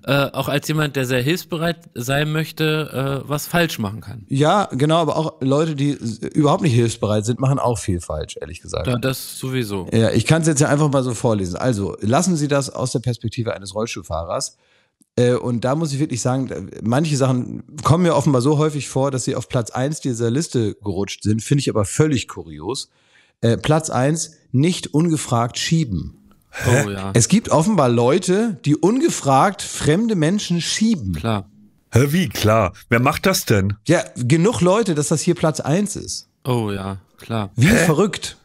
äh, auch als jemand, der sehr hilfsbereit sein möchte, äh, was falsch machen kann. Ja, genau, aber auch Leute, die überhaupt nicht hilfsbereit sind, machen auch viel falsch, ehrlich gesagt. Ja, das sowieso. Ja, ich kann es jetzt ja einfach mal so vorlesen. Also, lassen Sie das aus der Perspektive eines Rollstuhlfahrers. Äh, und da muss ich wirklich sagen, manche Sachen kommen mir offenbar so häufig vor, dass sie auf Platz 1 dieser Liste gerutscht sind, finde ich aber völlig kurios. Äh, Platz 1, nicht ungefragt schieben. Oh, ja. Es gibt offenbar Leute, die ungefragt fremde Menschen schieben. Klar. Hä, wie? Klar. Wer macht das denn? Ja, genug Leute, dass das hier Platz 1 ist. Oh ja, klar. Wie Hä? verrückt.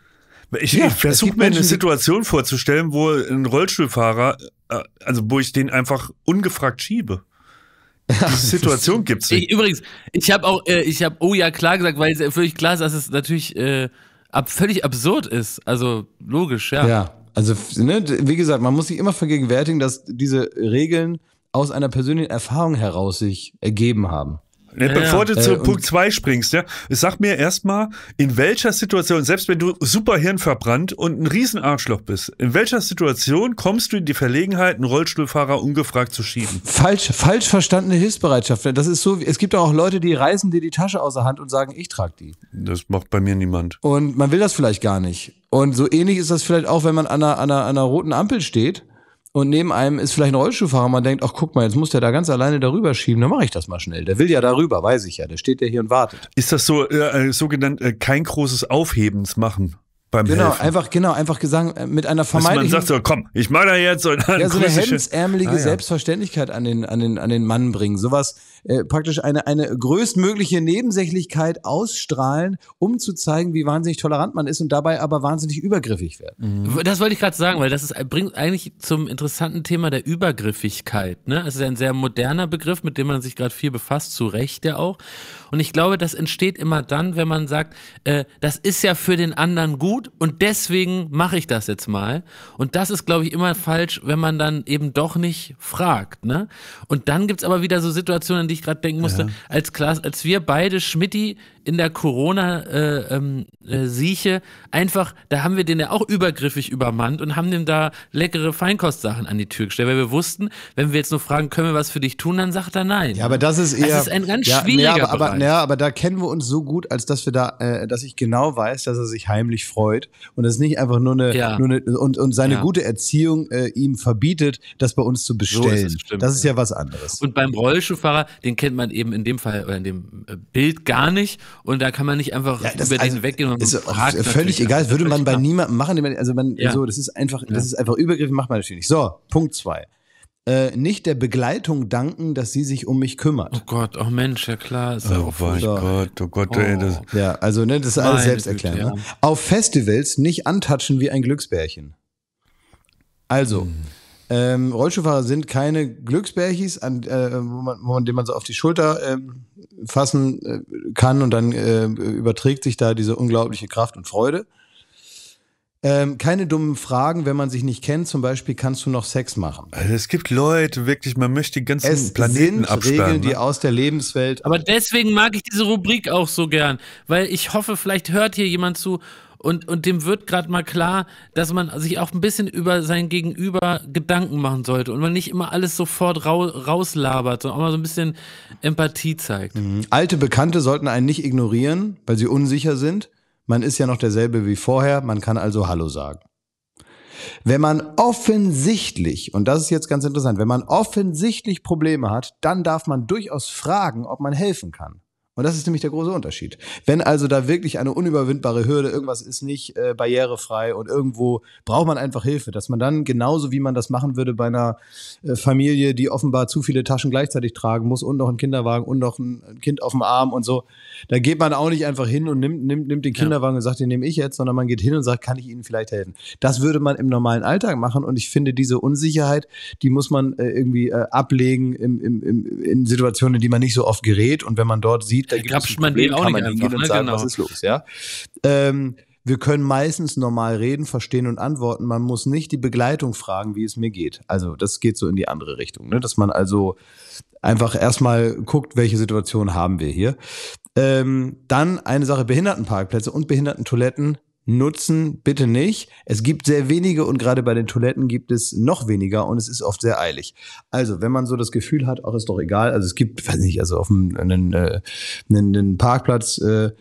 Ich, ja, ich versuche mir Menschen, eine Situation vorzustellen, wo ein Rollstuhlfahrer, äh, also wo ich den einfach ungefragt schiebe. *laughs* Die Situation gibt es nicht. Ich, übrigens, ich habe auch, äh, ich habe, oh ja, klar gesagt, weil es völlig klar ist, dass es natürlich äh, ab, völlig absurd ist. Also logisch, ja. Ja. Also, ne, wie gesagt, man muss sich immer vergegenwärtigen, dass diese Regeln aus einer persönlichen Erfahrung heraus sich ergeben haben. Ne, ja, bevor du äh, zu Punkt 2 springst, ja, sag mir erstmal, in welcher Situation, selbst wenn du super hirnverbrannt und ein Riesenarschloch bist, in welcher Situation kommst du in die Verlegenheit, einen Rollstuhlfahrer ungefragt zu schieben? Falsch, falsch verstandene Hilfsbereitschaft. Das ist so, es gibt auch Leute, die reißen dir die Tasche aus der Hand und sagen, ich trage die. Das macht bei mir niemand. Und man will das vielleicht gar nicht. Und so ähnlich ist das vielleicht auch, wenn man an einer, an einer, an einer roten Ampel steht und neben einem ist vielleicht ein Rollstuhlfahrer, man denkt, ach guck mal, jetzt muss der da ganz alleine darüber schieben, dann mache ich das mal schnell. Der will ja darüber, weiß ich ja, der steht ja hier und wartet. Ist das so äh, äh sogenannt äh, kein großes Aufhebens machen? Beim genau, Helfen. einfach, genau, einfach gesagt, äh, mit einer vermeintlichen. Also man sagt so, komm, ich mache da jetzt. Und dann ja, so eine *laughs* hemdsärmelige ah, ja. Selbstverständlichkeit an den, an, den, an den Mann bringen. Sowas, äh, praktisch eine, eine größtmögliche Nebensächlichkeit ausstrahlen, um zu zeigen, wie wahnsinnig tolerant man ist und dabei aber wahnsinnig übergriffig werden. Mhm. Das wollte ich gerade sagen, weil das ist, äh, bringt eigentlich zum interessanten Thema der Übergriffigkeit. Ne? Es ist ein sehr moderner Begriff, mit dem man sich gerade viel befasst, zu Recht ja auch. Und ich glaube, das entsteht immer dann, wenn man sagt, äh, das ist ja für den anderen gut und deswegen mache ich das jetzt mal. Und das ist, glaube ich, immer falsch, wenn man dann eben doch nicht fragt. Ne? Und dann gibt es aber wieder so Situationen, in ich gerade denken musste, ja. als Klaas, als wir beide Schmidti in der Corona-Sieche äh, ähm, äh, einfach, da haben wir den ja auch übergriffig übermannt und haben dem da leckere Feinkostsachen an die Tür gestellt, weil wir wussten, wenn wir jetzt nur fragen, können wir was für dich tun, dann sagt er nein. Ja, aber das ist eher. Das ist ein ganz ja, schwieriger nee, aber, aber, Bereich. Ja, aber da kennen wir uns so gut, als dass wir da, äh, dass ich genau weiß, dass er sich heimlich freut und das nicht einfach nur eine, ja. nur eine und, und seine ja. gute Erziehung äh, ihm verbietet, das bei uns zu bestellen. So ist das, stimmt, das ist ja was anderes. Und beim Rollschuhfahrer, den kennt man eben in dem Fall oder in dem äh, Bild gar nicht und da kann man nicht einfach ja, über also, den weggehen und ist fragt völlig egal, würde man bei klar. niemandem machen, also man ja. so, das ist einfach, ja. ist einfach Übergriff, macht man natürlich nicht. So, Punkt 2. Äh, nicht der Begleitung danken, dass sie sich um mich kümmert. Oh Gott, oh Mensch, ja klar. Ist oh mein so. Gott, oh Gott. Oh. Ey, das oh. ja, also ne, das ist alles selbst erklären. Ja. Ne? Auf Festivals nicht antatschen wie ein Glücksbärchen. Also, hm. Ähm, Rollstuhlfahrer sind keine Glücksbärchis, an, äh, wo man, wo man, den man so auf die Schulter äh, fassen äh, kann und dann äh, überträgt sich da diese unglaubliche Kraft und Freude. Ähm, keine dummen Fragen, wenn man sich nicht kennt. Zum Beispiel kannst du noch Sex machen. Also es gibt Leute, wirklich, man möchte die ganzen es Planeten sind absperren. Regeln, ne? die aus der Lebenswelt. Aber deswegen mag ich diese Rubrik auch so gern, weil ich hoffe, vielleicht hört hier jemand zu und, und dem wird gerade mal klar, dass man sich auch ein bisschen über sein Gegenüber Gedanken machen sollte und man nicht immer alles sofort rau rauslabert, sondern auch mal so ein bisschen Empathie zeigt. Mhm. Alte Bekannte sollten einen nicht ignorieren, weil sie unsicher sind. Man ist ja noch derselbe wie vorher, man kann also Hallo sagen. Wenn man offensichtlich, und das ist jetzt ganz interessant, wenn man offensichtlich Probleme hat, dann darf man durchaus fragen, ob man helfen kann. Und das ist nämlich der große Unterschied. Wenn also da wirklich eine unüberwindbare Hürde, irgendwas ist nicht äh, barrierefrei und irgendwo braucht man einfach Hilfe, dass man dann genauso wie man das machen würde bei einer äh, Familie, die offenbar zu viele Taschen gleichzeitig tragen muss und noch einen Kinderwagen und noch ein Kind auf dem Arm und so, da geht man auch nicht einfach hin und nimmt, nimmt, nimmt den Kinderwagen ja. und sagt, den nehme ich jetzt, sondern man geht hin und sagt, kann ich Ihnen vielleicht helfen? Das würde man im normalen Alltag machen und ich finde diese Unsicherheit, die muss man äh, irgendwie äh, ablegen im, im, im, in Situationen, in die man nicht so oft gerät und wenn man dort sieht, sieht, da gibt Klapscht es ein Problem, man kann man hingehen einfach, und ne? sagen, genau. was ist los, ja. Ähm, wir können meistens normal reden, verstehen und antworten. Man muss nicht die Begleitung fragen, wie es mir geht. Also das geht so in die andere Richtung, ne? dass man also einfach erstmal guckt, welche Situation haben wir hier. Ähm, dann eine Sache, Behindertenparkplätze und Behindertentoiletten nutzen bitte nicht. Es gibt sehr wenige und gerade bei den Toiletten gibt es noch weniger und es ist oft sehr eilig. Also, wenn man so das Gefühl hat, auch ist doch egal, also es gibt, weiß nicht, also auf äh, einem, äh, einen, einen Parkplatz, äh,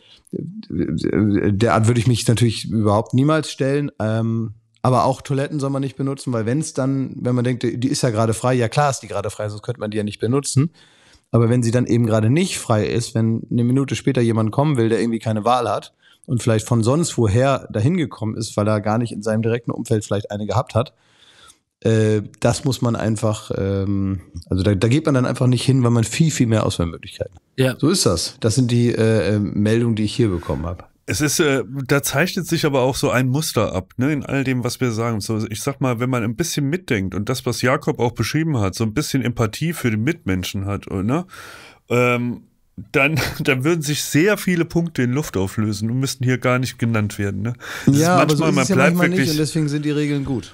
derart würde ich mich natürlich überhaupt niemals stellen. Ähm, aber auch Toiletten soll man nicht benutzen, weil wenn es dann, wenn man denkt, die ist ja gerade frei, ja klar ist die gerade frei, sonst könnte man die ja nicht benutzen. Aber wenn sie dann eben gerade nicht frei ist, wenn eine Minute später jemand kommen will, der irgendwie keine Wahl hat, und vielleicht von sonst woher dahin gekommen ist, weil er gar nicht in seinem direkten Umfeld vielleicht eine gehabt hat. Äh, das muss man einfach, ähm, also da, da, geht man dann einfach nicht hin, weil man viel, viel mehr Auswahlmöglichkeiten hat. Ja. So ist das. Das sind die äh, äh Meldungen, die ich hier bekommen habe. Es ist, äh, da zeichnet sich aber auch so ein Muster ab, ne, in all dem, was wir sagen. So, ich sag mal, wenn man ein bisschen mitdenkt und das, was Jakob auch beschrieben hat, so ein bisschen Empathie für die Mitmenschen hat, oder? Oh, ne, ähm, dann, *laughs* dann würden sich sehr viele Punkte in Luft auflösen und müssten hier gar nicht genannt werden. Ne? Ja, aber so ist man ja bleibt manchmal wirklich, nicht und deswegen sind die Regeln gut.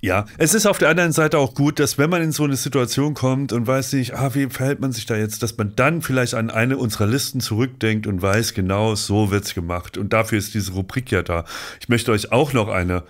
Ja, es ist auf der anderen Seite auch gut, dass wenn man in so eine Situation kommt und weiß nicht, ah, wie verhält man sich da jetzt, dass man dann vielleicht an eine unserer Listen zurückdenkt und weiß, genau so wird es gemacht. Und dafür ist diese Rubrik ja da. Ich möchte euch auch noch eine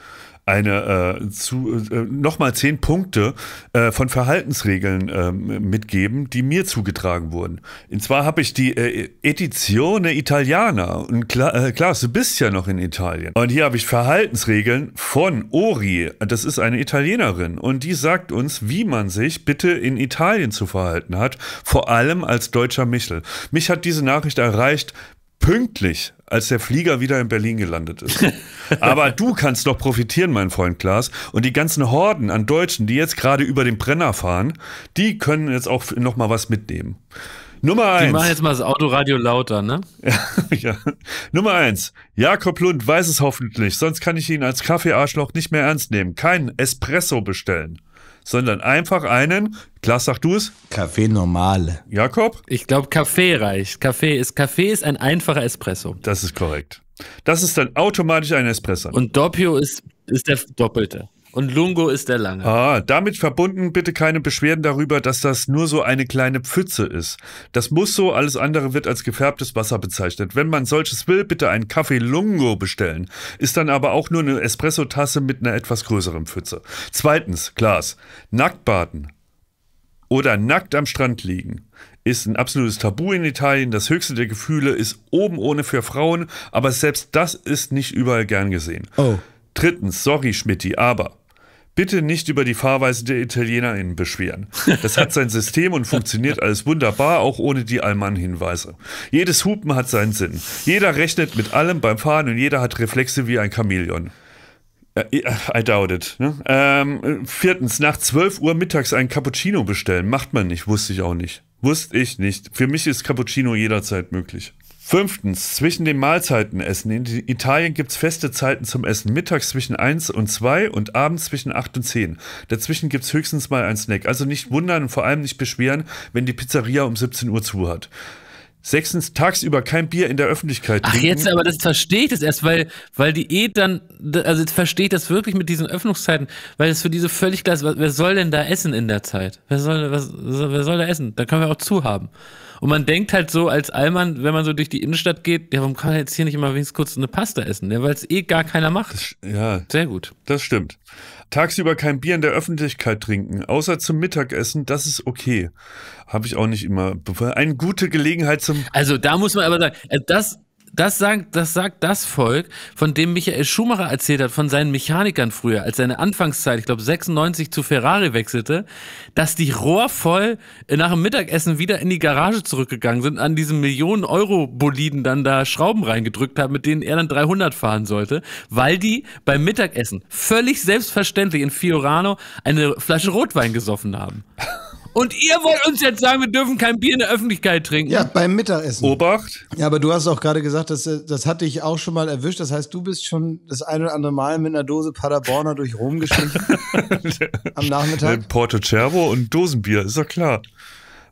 eine äh, zu äh, nochmal zehn Punkte äh, von Verhaltensregeln äh, mitgeben, die mir zugetragen wurden. Und zwar habe ich die äh, Edizione Italiana und klar, äh, klar, du bist ja noch in Italien. Und hier habe ich Verhaltensregeln von Ori. Das ist eine Italienerin und die sagt uns, wie man sich bitte in Italien zu verhalten hat, vor allem als deutscher Michel. Mich hat diese Nachricht erreicht, pünktlich, als der Flieger wieder in Berlin gelandet ist. Aber du kannst noch profitieren, mein Freund Klaas. Und die ganzen Horden an Deutschen, die jetzt gerade über den Brenner fahren, die können jetzt auch noch mal was mitnehmen. Nummer eins. Die machen jetzt mal das Autoradio lauter, ne? *laughs* ja, ja. Nummer eins. Jakob Lund weiß es hoffentlich, sonst kann ich ihn als Kaffeearschloch nicht mehr ernst nehmen. Kein Espresso bestellen sondern einfach einen, Klaas, sag du es? Kaffee normale. Jakob? Ich glaube, Kaffee reicht. Kaffee ist, Kaffee ist ein einfacher Espresso. Das ist korrekt. Das ist dann automatisch ein Espresso. Und Doppio ist, ist der doppelte. Und Lungo ist der Lange. Ah, damit verbunden bitte keine Beschwerden darüber, dass das nur so eine kleine Pfütze ist. Das muss so, alles andere wird als gefärbtes Wasser bezeichnet. Wenn man solches will, bitte einen Kaffee Lungo bestellen. Ist dann aber auch nur eine Espresso-Tasse mit einer etwas größeren Pfütze. Zweitens, Klaas, Nacktbaden oder nackt am Strand liegen ist ein absolutes Tabu in Italien. Das höchste der Gefühle ist oben ohne für Frauen, aber selbst das ist nicht überall gern gesehen. Oh. Drittens, sorry Schmidti, aber bitte nicht über die Fahrweise der ItalienerInnen beschweren. Das hat sein System und funktioniert alles wunderbar, auch ohne die Allmann-Hinweise. Jedes Hupen hat seinen Sinn. Jeder rechnet mit allem beim Fahren und jeder hat Reflexe wie ein Chamäleon. Äh, äh, I doubt it. Ne? Ähm, viertens, nach 12 Uhr mittags einen Cappuccino bestellen. Macht man nicht, wusste ich auch nicht. Wusste ich nicht. Für mich ist Cappuccino jederzeit möglich. Fünftens, zwischen den Mahlzeiten essen. In Italien gibt es feste Zeiten zum Essen. Mittags zwischen 1 und 2 und abends zwischen 8 und 10. Dazwischen gibt es höchstens mal einen Snack. Also nicht wundern und vor allem nicht beschweren, wenn die Pizzeria um 17 Uhr zu hat. Sechstens, tagsüber kein Bier in der Öffentlichkeit trinken. Ach, jetzt aber das verstehe ich das erst, weil, weil Diät dann, also jetzt verstehe ich das wirklich mit diesen Öffnungszeiten, weil es für diese völlig klar ist, wer soll denn da essen in der Zeit? Wer soll, was, wer soll da essen? Da können wir auch zuhaben. Und man denkt halt so als Allmann, wenn man so durch die Innenstadt geht, ja, warum kann man jetzt hier nicht immer wenigstens kurz eine Pasta essen? Ja, ne? weil es eh gar keiner macht. Das, ja. Sehr gut. Das stimmt. Tagsüber kein Bier in der Öffentlichkeit trinken, außer zum Mittagessen, das ist okay. Habe ich auch nicht immer. Eine gute Gelegenheit zum. Also da muss man aber sagen, äh, das, das sagt, das sagt das Volk, von dem Michael Schumacher erzählt hat, von seinen Mechanikern früher, als seine Anfangszeit, ich glaube 96 zu Ferrari wechselte, dass die rohrvoll äh, nach dem Mittagessen wieder in die Garage zurückgegangen sind, an diesen Millionen Euro Boliden dann da Schrauben reingedrückt haben, mit denen er dann 300 fahren sollte, weil die beim Mittagessen völlig selbstverständlich in Fiorano eine Flasche Rotwein gesoffen haben. Und ihr wollt uns jetzt sagen, wir dürfen kein Bier in der Öffentlichkeit trinken. Ja, beim Mittagessen. Obacht. Ja, aber du hast auch gerade gesagt, dass, das hatte ich auch schon mal erwischt. Das heißt, du bist schon das ein oder andere Mal mit einer Dose Paderborner durch Rom geschlichen. *laughs* am Nachmittag. Porto Cervo und Dosenbier, ist doch klar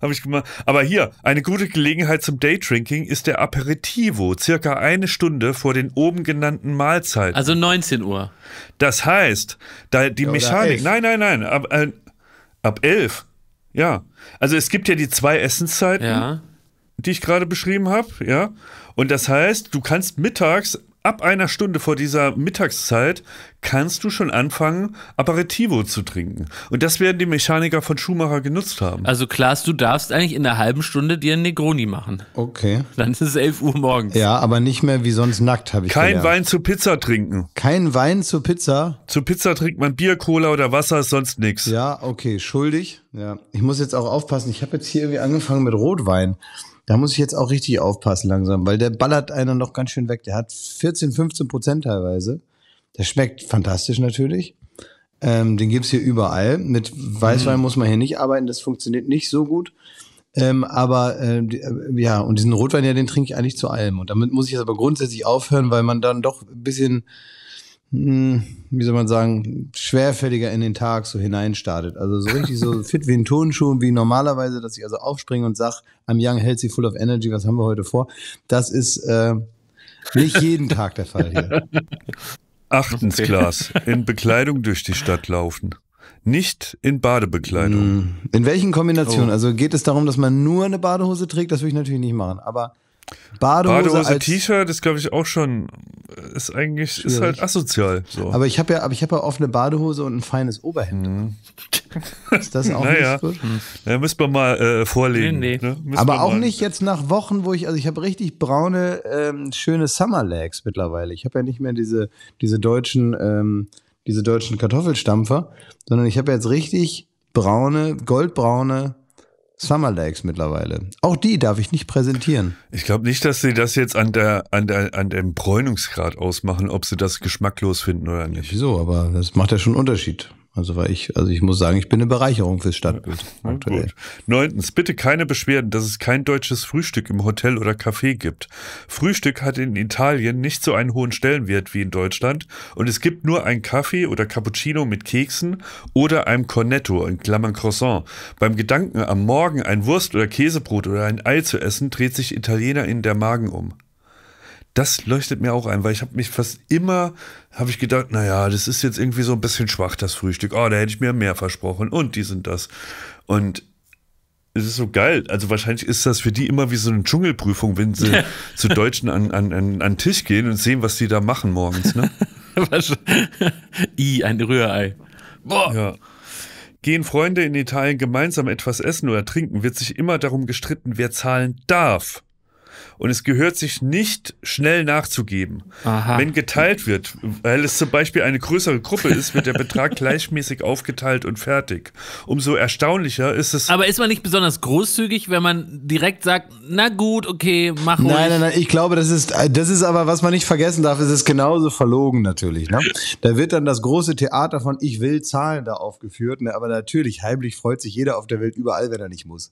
habe ich gemacht. Aber hier, eine gute Gelegenheit zum Daydrinking ist der Aperitivo, circa eine Stunde vor den oben genannten Mahlzeiten. Also 19 Uhr. Das heißt, da die ja, Mechanik. Nein, nein, nein. Ab, äh, ab 11. Ja. Also es gibt ja die zwei Essenszeiten, ja. die ich gerade beschrieben habe, ja. Und das heißt, du kannst mittags ab einer Stunde vor dieser Mittagszeit kannst du schon anfangen, Aperitivo zu trinken. Und das werden die Mechaniker von Schumacher genutzt haben. Also Klaas, du darfst eigentlich in einer halben Stunde dir einen Negroni machen. Okay. Dann ist es 11 Uhr morgens. Ja, aber nicht mehr wie sonst nackt, habe ich Kein gelernt. Wein zu Pizza trinken. Kein Wein zu Pizza? Zu Pizza trinkt man Bier, Cola oder Wasser, ist sonst nichts. Ja, okay, schuldig. Ja, ich muss jetzt auch aufpassen. Ich habe jetzt hier irgendwie angefangen mit Rotwein. Da muss ich jetzt auch richtig aufpassen langsam, weil der ballert einer noch ganz schön weg. Der hat 14, 15 Prozent teilweise. Der schmeckt fantastisch natürlich. Ähm, den gibt's hier überall. Mit Weißwein mhm. muss man hier nicht arbeiten, das funktioniert nicht so gut. Ähm, aber äh, äh ja, und diesen Rotwein, ja, den trinke ich eigentlich zu allem. Und damit muss ich jetzt aber grundsätzlich aufhören, weil man dann doch ein bisschen hm, wie soll man sagen, schwerfälliger in den Tag so hineinstartet. Also so richtig so *laughs* fit wie ein Tonschuh, wie normalerweise, dass ich also aufspringe und sage, I'm young, healthy, full of energy, was haben wir heute vor? Das ist äh, nicht jeden Tag der Fall hier. *laughs* Achtens, Glas, in Bekleidung durch die Stadt laufen. Nicht in Badebekleidung. Hm. In welchen Kombinationen? Oh. Also geht es darum, dass man nur eine Badehose trägt? Das würde ich natürlich nicht machen. Aber Badehose, Badehose T-Shirt ist, glaube ich, auch schon, ist eigentlich, schwierig. ist halt asozial. So. Aber ich habe ja, aber ich habe ja offene Badehose und ein feines Oberhemd. Mhm. Ist das auch naja. nicht gut? Da hm. müssen wir mal äh, vorlegen. Nee, nee. Ne? Aber auch mal. nicht jetzt nach Wochen, wo ich, also ich habe richtig braune, ähm, schöne Summerlags mittlerweile. Ich habe ja nicht mehr diese, diese deutschen, ähm, diese deutschen Kartoffelstampfer, sondern ich habe jetzt richtig braune, goldbraune Summer Lakes mittlerweile. Auch die darf ich nicht präsentieren. Ich glaube nicht, dass sie das jetzt an, der, an, der, an dem Bräunungsgrad ausmachen, ob sie das geschmacklos finden oder nicht. Wieso? Aber das macht ja schon einen Unterschied. Also weil ich, also ich muss sagen, ich bin eine Bereicherung fürs Stadtbild. Neuntens, bitte keine Beschwerden, dass es kein deutsches Frühstück im Hotel oder Café gibt. Frühstück hat in Italien nicht so einen hohen Stellenwert wie in Deutschland und es gibt nur einen Kaffee oder Cappuccino mit Keksen oder einem Cornetto in Klammern Croissant. Beim Gedanken, am Morgen ein Wurst- oder Käsebrot oder ein Ei zu essen, dreht sich Italiener in der Magen um das leuchtet mir auch ein, weil ich habe mich fast immer, habe ich gedacht, naja, das ist jetzt irgendwie so ein bisschen schwach, das Frühstück. Oh, da hätte ich mir mehr versprochen und die sind das. Und es ist so geil. Also wahrscheinlich ist das für die immer wie so eine Dschungelprüfung, wenn sie *laughs* zu Deutschen an, an, an, an Tisch gehen und sehen, was die da machen morgens. Ne? *laughs* I, ein Rührei. Boah. Ja. Gehen Freunde in Italien gemeinsam etwas essen oder trinken, wird sich immer darum gestritten, wer zahlen darf und es gehört sich nicht schnell nachzugeben, Aha. wenn geteilt wird, weil es zum Beispiel eine größere Gruppe ist, wird der Betrag *laughs* gleichmäßig aufgeteilt und fertig. Umso erstaunlicher ist es. Aber ist man nicht besonders großzügig, wenn man direkt sagt, na gut, okay, mach ruhig. Nein, nein, nein, ich glaube, das ist, das ist aber, was man nicht vergessen darf, es ist genauso verlogen natürlich. Ne? Da wird dann das große Theater von Ich will Zahlen da aufgeführt, ne? aber natürlich, heimlich freut sich jeder auf der Welt überall, wenn er nicht muss.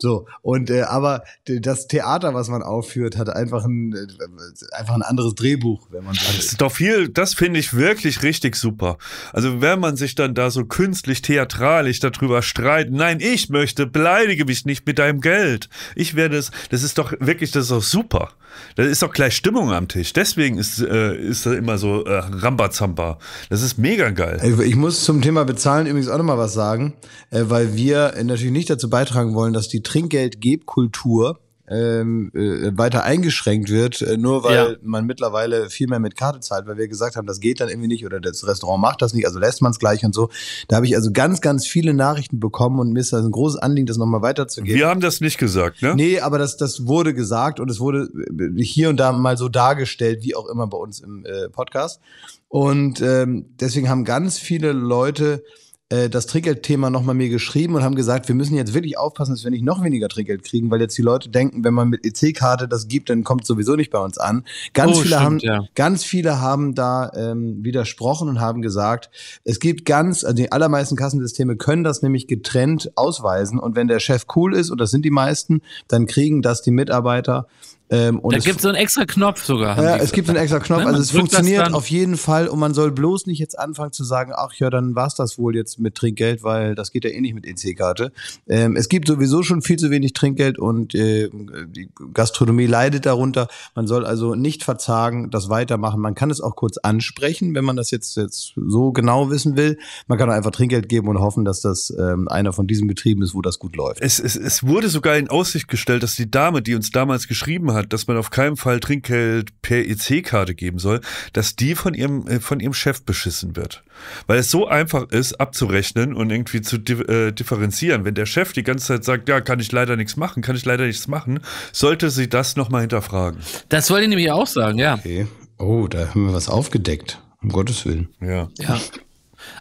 So, und äh, aber das Theater, was man aufführt, hat einfach ein, äh, einfach ein anderes Drehbuch, wenn man so. Das ist doch viel, das finde ich wirklich richtig super. Also, wenn man sich dann da so künstlich theatralisch darüber streitet, nein, ich möchte, beleidige mich nicht mit deinem Geld. Ich werde es, das ist doch wirklich, das ist doch super. Da ist doch gleich Stimmung am Tisch. Deswegen ist, äh, ist da immer so äh, Rambazamba. Das ist mega geil. Ich muss zum Thema Bezahlen übrigens auch nochmal was sagen, äh, weil wir äh, natürlich nicht dazu beitragen wollen, dass die Trinkgeldgebkultur ähm, äh, weiter eingeschränkt wird, äh, nur weil ja. man mittlerweile viel mehr mit Karte zahlt, weil wir gesagt haben, das geht dann irgendwie nicht oder das Restaurant macht das nicht, also lässt man es gleich und so. Da habe ich also ganz, ganz viele Nachrichten bekommen und mir ist das ein großes Anliegen, das nochmal weiterzugeben. Wir haben das nicht gesagt, ne? Nee, aber das, das wurde gesagt und es wurde äh, hier und da mal so dargestellt, wie auch immer bei uns im äh, Podcast. Und ähm, deswegen haben ganz viele Leute äh, das Trinkgeldthema nochmal mir geschrieben und haben gesagt, wir müssen jetzt wirklich aufpassen, dass wir nicht noch weniger Trinkgeld kriegen, weil jetzt die Leute denken, wenn man mit EC-Karte das gibt, dann kommt sowieso nicht bei uns an. Ganz, oh, viele, stimmt, haben, ja. ganz viele haben da ähm, widersprochen und haben gesagt, es gibt ganz, also die allermeisten Kassensysteme können das nämlich getrennt ausweisen und wenn der Chef cool ist, und das sind die meisten, dann kriegen das die Mitarbeiter ähm, da gibt es so einen extra Knopf sogar. Ja, es gibt so einen extra Knopf. Ne? Also es funktioniert auf jeden Fall und man soll bloß nicht jetzt anfangen zu sagen, ach ja, dann war's das wohl jetzt mit Trinkgeld, weil das geht ja eh nicht mit EC-Karte. Ähm, es gibt sowieso schon viel zu wenig Trinkgeld und äh, die Gastronomie leidet darunter. Man soll also nicht verzagen, das weitermachen. Man kann es auch kurz ansprechen, wenn man das jetzt, jetzt so genau wissen will. Man kann auch einfach Trinkgeld geben und hoffen, dass das ähm, einer von diesen Betrieben ist, wo das gut läuft. Es, es, es wurde sogar in Aussicht gestellt, dass die Dame, die uns damals geschrieben hat, hat, dass man auf keinen Fall Trinkgeld per EC-Karte geben soll, dass die von ihrem, äh, von ihrem Chef beschissen wird. Weil es so einfach ist, abzurechnen und irgendwie zu äh, differenzieren. Wenn der Chef die ganze Zeit sagt, ja, kann ich leider nichts machen, kann ich leider nichts machen, sollte sie das nochmal hinterfragen. Das wollte ich nämlich auch sagen, ja. Okay. Oh, da haben wir was aufgedeckt. Um Gottes Willen. Ja. Ja.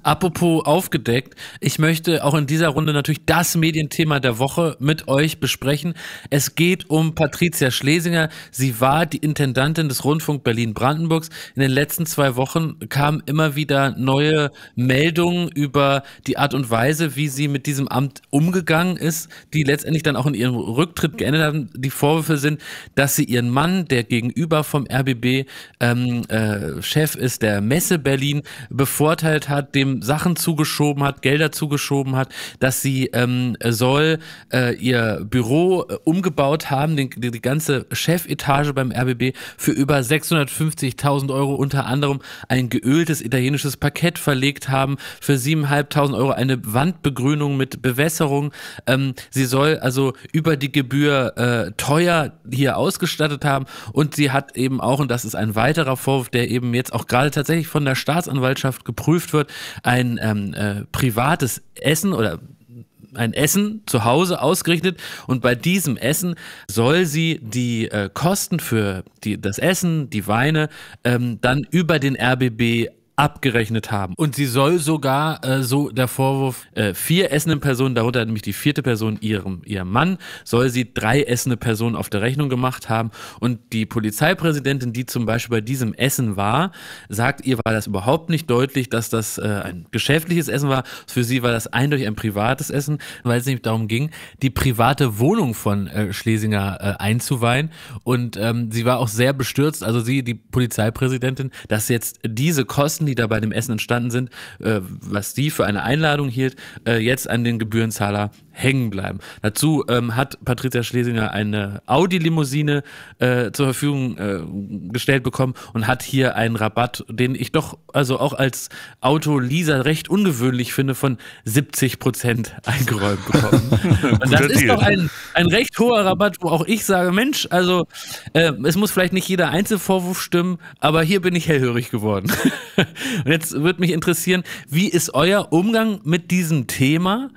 Apropos aufgedeckt, ich möchte auch in dieser Runde natürlich das Medienthema der Woche mit euch besprechen. Es geht um Patricia Schlesinger. Sie war die Intendantin des Rundfunk Berlin-Brandenburgs. In den letzten zwei Wochen kamen immer wieder neue Meldungen über die Art und Weise, wie sie mit diesem Amt umgegangen ist, die letztendlich dann auch in ihrem Rücktritt geändert haben. Die Vorwürfe sind, dass sie ihren Mann, der gegenüber vom RBB ähm, äh, Chef ist, der Messe Berlin, bevorteilt hat, dem Sachen zugeschoben hat, Gelder zugeschoben hat, dass sie ähm, soll äh, ihr Büro äh, umgebaut haben, den, die, die ganze Chefetage beim RBB für über 650.000 Euro unter anderem ein geöltes italienisches Parkett verlegt haben, für 7.500 Euro eine Wandbegrünung mit Bewässerung. Ähm, sie soll also über die Gebühr äh, teuer hier ausgestattet haben und sie hat eben auch, und das ist ein weiterer Vorwurf, der eben jetzt auch gerade tatsächlich von der Staatsanwaltschaft geprüft wird, ein ähm, äh, privates Essen oder ein Essen zu Hause ausgerichtet und bei diesem Essen soll sie die äh, Kosten für die, das Essen, die Weine ähm, dann über den RBB abgerechnet haben. Und sie soll sogar, äh, so der Vorwurf, äh, vier essenden Personen, darunter nämlich die vierte Person, ihrem, ihrem Mann, soll sie drei essende Personen auf der Rechnung gemacht haben. Und die Polizeipräsidentin, die zum Beispiel bei diesem Essen war, sagt, ihr war das überhaupt nicht deutlich, dass das äh, ein geschäftliches Essen war. Für sie war das eindeutig ein privates Essen, weil es nämlich darum ging, die private Wohnung von äh, Schlesinger äh, einzuweihen. Und ähm, sie war auch sehr bestürzt, also sie, die Polizeipräsidentin, dass jetzt diese Kosten die da bei dem Essen entstanden sind, äh, was sie für eine Einladung hielt, äh, jetzt an den Gebührenzahler hängen bleiben. Dazu ähm, hat Patricia Schlesinger eine Audi-Limousine äh, zur Verfügung äh, gestellt bekommen und hat hier einen Rabatt, den ich doch also auch als Autoleaser recht ungewöhnlich finde, von 70 Prozent eingeräumt bekommen. *laughs* und das ist doch ein, ein recht hoher Rabatt, wo auch ich sage, Mensch, also äh, es muss vielleicht nicht jeder Einzelvorwurf stimmen, aber hier bin ich hellhörig geworden. *laughs* und jetzt würde mich interessieren, wie ist euer Umgang mit diesem Thema?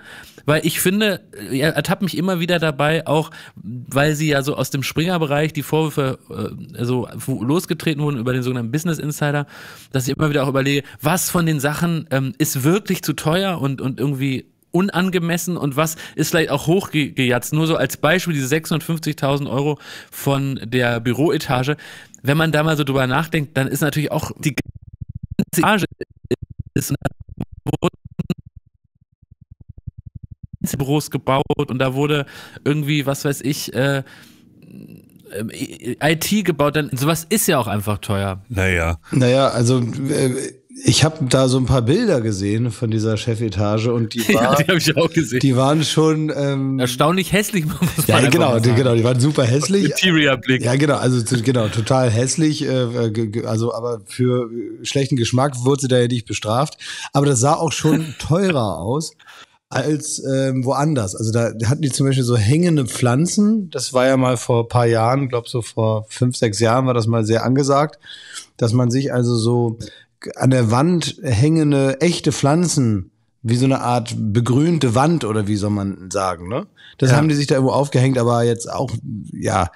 weil ich finde, er ertappt mich immer wieder dabei, auch weil sie ja so aus dem Springer-Bereich die Vorwürfe äh, so losgetreten wurden über den sogenannten Business Insider, dass ich immer wieder auch überlege, was von den Sachen ähm, ist wirklich zu teuer und, und irgendwie unangemessen und was ist vielleicht auch hochgejatzt. Nur so als Beispiel diese 650.000 Euro von der Büroetage. Wenn man da mal so drüber nachdenkt, dann ist natürlich auch die ganze Etage ist Dienstbüros gebaut und da wurde irgendwie, was weiß ich, äh, äh IT gebaut, dann sowas ist ja auch einfach teuer. Naja. Naja, also äh, ich habe da so ein paar Bilder gesehen von dieser Chefetage und die, *laughs* war, ja, die, ich auch gesehen. die waren schon ähm, erstaunlich hässlich. ja, genau, die, genau, die waren super hässlich. Blick. Ja, genau, also genau, total hässlich. Äh, äh also aber für schlechten Geschmack wurde sie da ja nicht bestraft. Aber das sah auch schon *laughs* teurer aus als ähm, woanders. Also da hatten die zum Beispiel so hängende Pflanzen. Das war ja mal vor paar Jahren, glaube so vor fünf, sechs Jahren war das mal sehr angesagt, dass man sich also so an der Wand hängende echte Pflanzen wie so eine Art begrünte Wand oder wie soll man sagen, ne? Das ja. haben die sich da irgendwo aufgehängt, aber jetzt auch, ja,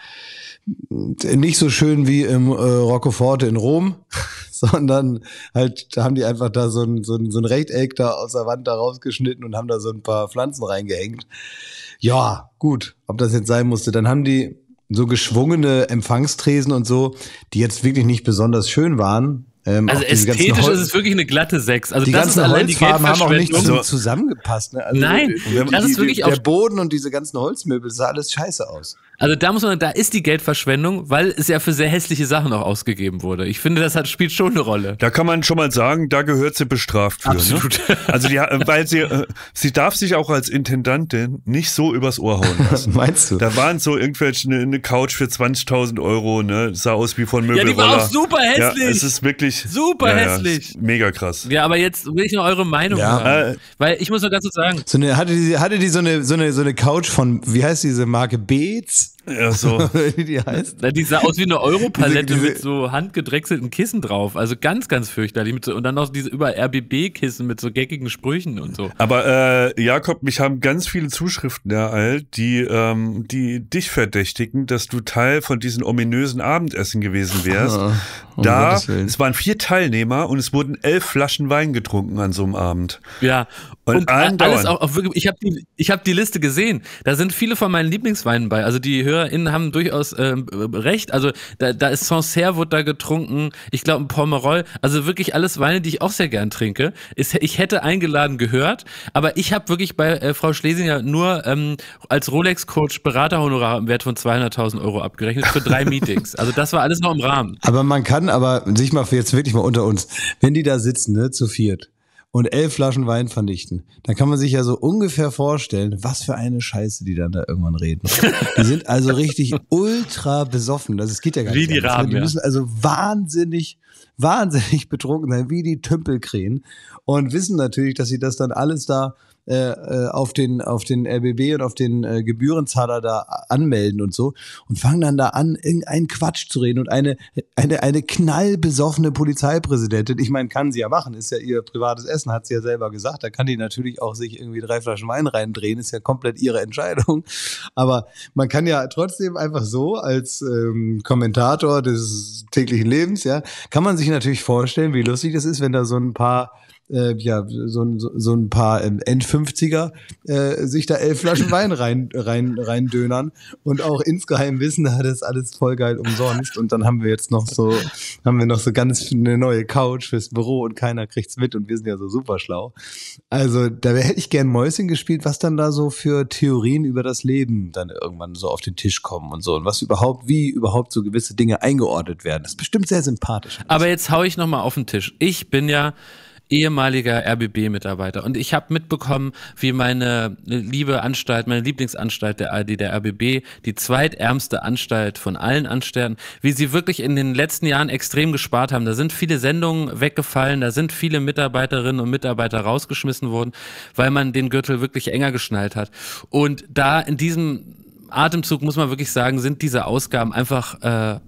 nicht so schön wie im äh, Roccoforte in Rom, sondern halt haben die einfach da so ein, so ein, so ein Rechteck da aus der Wand da rausgeschnitten und haben da so ein paar Pflanzen reingehängt. Ja, gut, ob das jetzt sein musste. Dann haben die so geschwungene Empfangstresen und so, die jetzt wirklich nicht besonders schön waren. Ähm, also ästhetisch ist es wirklich eine glatte Sechs. Also die ganzen ist Holzfarben haben auch nicht so zusammengepasst. Ne? Also Nein, die, das ist wirklich der Boden und diese ganzen Holzmöbel sah alles scheiße aus. Also da muss man, da ist die Geldverschwendung, weil es ja für sehr hässliche Sachen auch ausgegeben wurde. Ich finde, das hat, spielt schon eine Rolle. Da kann man schon mal sagen, da gehört sie bestraft für. Ne? Absolut. Ne? *laughs* Also die, weil sie, äh, sie darf sich auch als Intendantin nicht so übers Ohr hauen *laughs* lassen. Meinst du? Da waren so irgendwelche eine, eine Couch für 20.000 Euro, ne, sah aus wie von Möbel. Ja, die war auch super hässlich. Ja, es ist wirklich super ja, hässlich. Ja, mega krass. Ja, aber jetzt will ich noch eure Meinung ja. haben, äh, weil ich muss nur ganz kurz sagen. So eine, hatte die, hatte die so eine, so eine, so eine Couch von, wie heißt diese Marke Beats? Yes Ja, so. *laughs* die heißt? Na, die sah aus wie eine Europalette mit so handgedrechselten Kissen drauf. Also ganz, ganz fürchterlich. So, und dann noch diese über RBB-Kissen mit so geckigen Sprüchen und so. Aber äh, Jakob, mich haben ganz viele Zuschriften ereilt, die, ähm, die dich verdächtigen, dass du Teil von diesen ominösen Abendessen gewesen wärst. oh da, es waren vier Teilnehmer und es wurden elf Flaschen Wein getrunken an so einem Abend. Ja, und, und äh, alles auch, auch wirklich, ich habe die, hab die Liste gesehen. Da sind viele von meinen Lieblingsweinen bei. Also die hören HörerInnen haben durchaus äh, recht. Also da, da ist Sancerre, wurde da getrunken. Ich glaube, ein Pomerol. Also wirklich alles Weine, die ich auch sehr gern trinke. Ist, ich hätte eingeladen gehört, aber ich habe wirklich bei äh, Frau Schlesinger nur ähm, als Rolex-Coach Beraterhonorar im Wert von 200.000 Euro abgerechnet für drei *laughs* Meetings. Also das war alles noch im Rahmen. Aber man kann aber sich mal jetzt wirklich mal unter uns, wenn die da sitzen, ne, zu viert und elf Flaschen Wein vernichten. Dann kann man sich ja so ungefähr vorstellen, was für eine Scheiße die dann da irgendwann reden. die sind also richtig ultra besoffen. Das, das geht ja gar wie nicht. Wie die ne? Raben. Die müssen also wahnsinnig, wahnsinnig betrunken sein, wie die Tümpelkrähen. Und wissen natürlich, dass sie das dann alles da äh, äh, auf, den, auf den RBB und auf den äh, Gebührenzahler da anmelden und so und fangen dann da an, irgendeinen Quatsch zu reden und eine, eine, eine knallbesoffene Polizeipräsidentin, ich meine, kann sie ja machen, ist ja ihr privates Essen, hat sie ja selber gesagt, da kann die natürlich auch sich irgendwie drei Flaschen Wein reindrehen, ist ja komplett ihre Entscheidung, aber man kann ja trotzdem einfach so als ähm, Kommentator des täglichen Lebens, ja, kann man sich natürlich vorstellen, wie lustig das ist, wenn da so ein paar äh, ja, so, so, so ein paar ähm, End-50er äh, sich da elf Flaschen Wein rein, rein, rein dönern und auch insgeheim wissen, na, ah, das ist alles voll geil umsonst. Und dann haben wir jetzt noch so, haben wir noch so ganz eine neue Couch fürs Büro und keiner kriegt's mit und wir sind ja so super schlau. Also da hätte ich gern Mäuschen gespielt, was dann da so für Theorien über das Leben dann irgendwann so auf den Tisch kommen und so und was überhaupt, wie überhaupt so gewisse Dinge eingeordnet werden. Das ist bestimmt sehr sympathisch. Aber jetzt hau ich nochmal auf den Tisch. Ich bin ja ehemaliger RBB-Mitarbeiter. Und ich habe mitbekommen, wie meine liebe Anstalt, meine Lieblingsanstalt der ARD, der RBB, die zweitärmste Anstalt von allen Anstalten, wie sie wirklich in den letzten Jahren extrem gespart haben. Da sind viele Sendungen weggefallen, da sind viele Mitarbeiterinnen und Mitarbeiter rausgeschmissen worden, weil man den Gürtel wirklich enger geschnallt hat. Und da in diesem Atemzug muss man wirklich sagen, sind diese Ausgaben einfach äh, äh,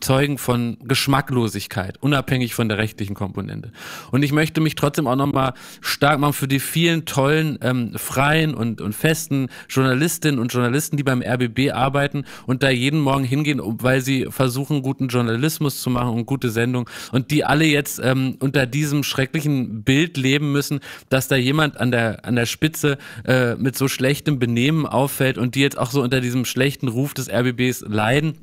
Zeugen von Geschmacklosigkeit, unabhängig von der rechtlichen Komponente. Und ich möchte mich trotzdem auch nochmal stark machen für die vielen tollen, ähm, freien und, und festen Journalistinnen und Journalisten, die beim RBB arbeiten und da jeden Morgen hingehen, weil sie versuchen, guten Journalismus zu machen und gute Sendungen und die alle jetzt ähm, unter diesem schrecklichen Bild leben müssen, dass da jemand an der, an der Spitze äh, mit so schlechtem Benehmen auffällt und die jetzt auch so unter diesem schlechten Ruf des RBBs leiden.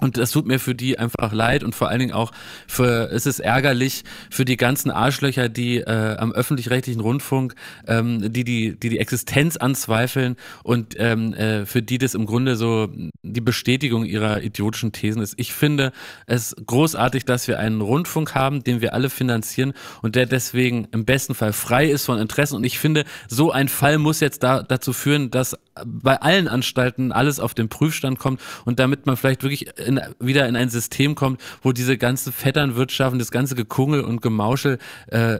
Und das tut mir für die einfach leid und vor allen Dingen auch für, es ist ärgerlich für die ganzen Arschlöcher, die äh, am öffentlich-rechtlichen Rundfunk, ähm, die, die, die die Existenz anzweifeln und ähm, äh, für die das im Grunde so die Bestätigung ihrer idiotischen Thesen ist. Ich finde es großartig, dass wir einen Rundfunk haben, den wir alle finanzieren und der deswegen im besten Fall frei ist von Interessen. Und ich finde, so ein Fall muss jetzt da, dazu führen, dass bei allen Anstalten alles auf den Prüfstand kommt und damit man vielleicht wirklich in, wieder in ein System kommt, wo diese ganzen Vetternwirtschaften, das ganze Gekungel und Gemauschel äh,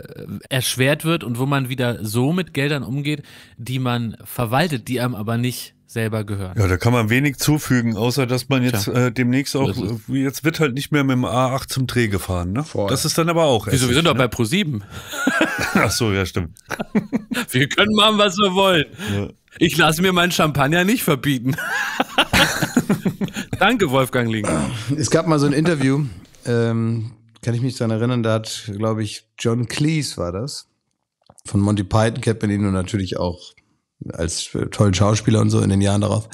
erschwert wird und wo man wieder so mit Geldern umgeht, die man verwaltet, die einem aber nicht selber gehören. Ja, da kann man wenig zufügen, außer dass man jetzt Tja, äh, demnächst auch, äh, jetzt wird halt nicht mehr mit dem A8 zum Dreh gefahren, ne? Das ist dann aber auch. Wieso, wir sind ne? doch bei Pro7. *laughs* Ach so, ja, stimmt. *laughs* wir können machen, was wir wollen. Ja. Ich lasse mir meinen Champagner nicht verbieten. *laughs* Danke, Wolfgang Link. Es gab mal so ein Interview, ähm, kann ich mich daran erinnern, da hat, glaube ich, John Cleese war das. Von Monty Python kennt man ihn und natürlich auch als äh, tollen Schauspieler und so in den Jahren darauf.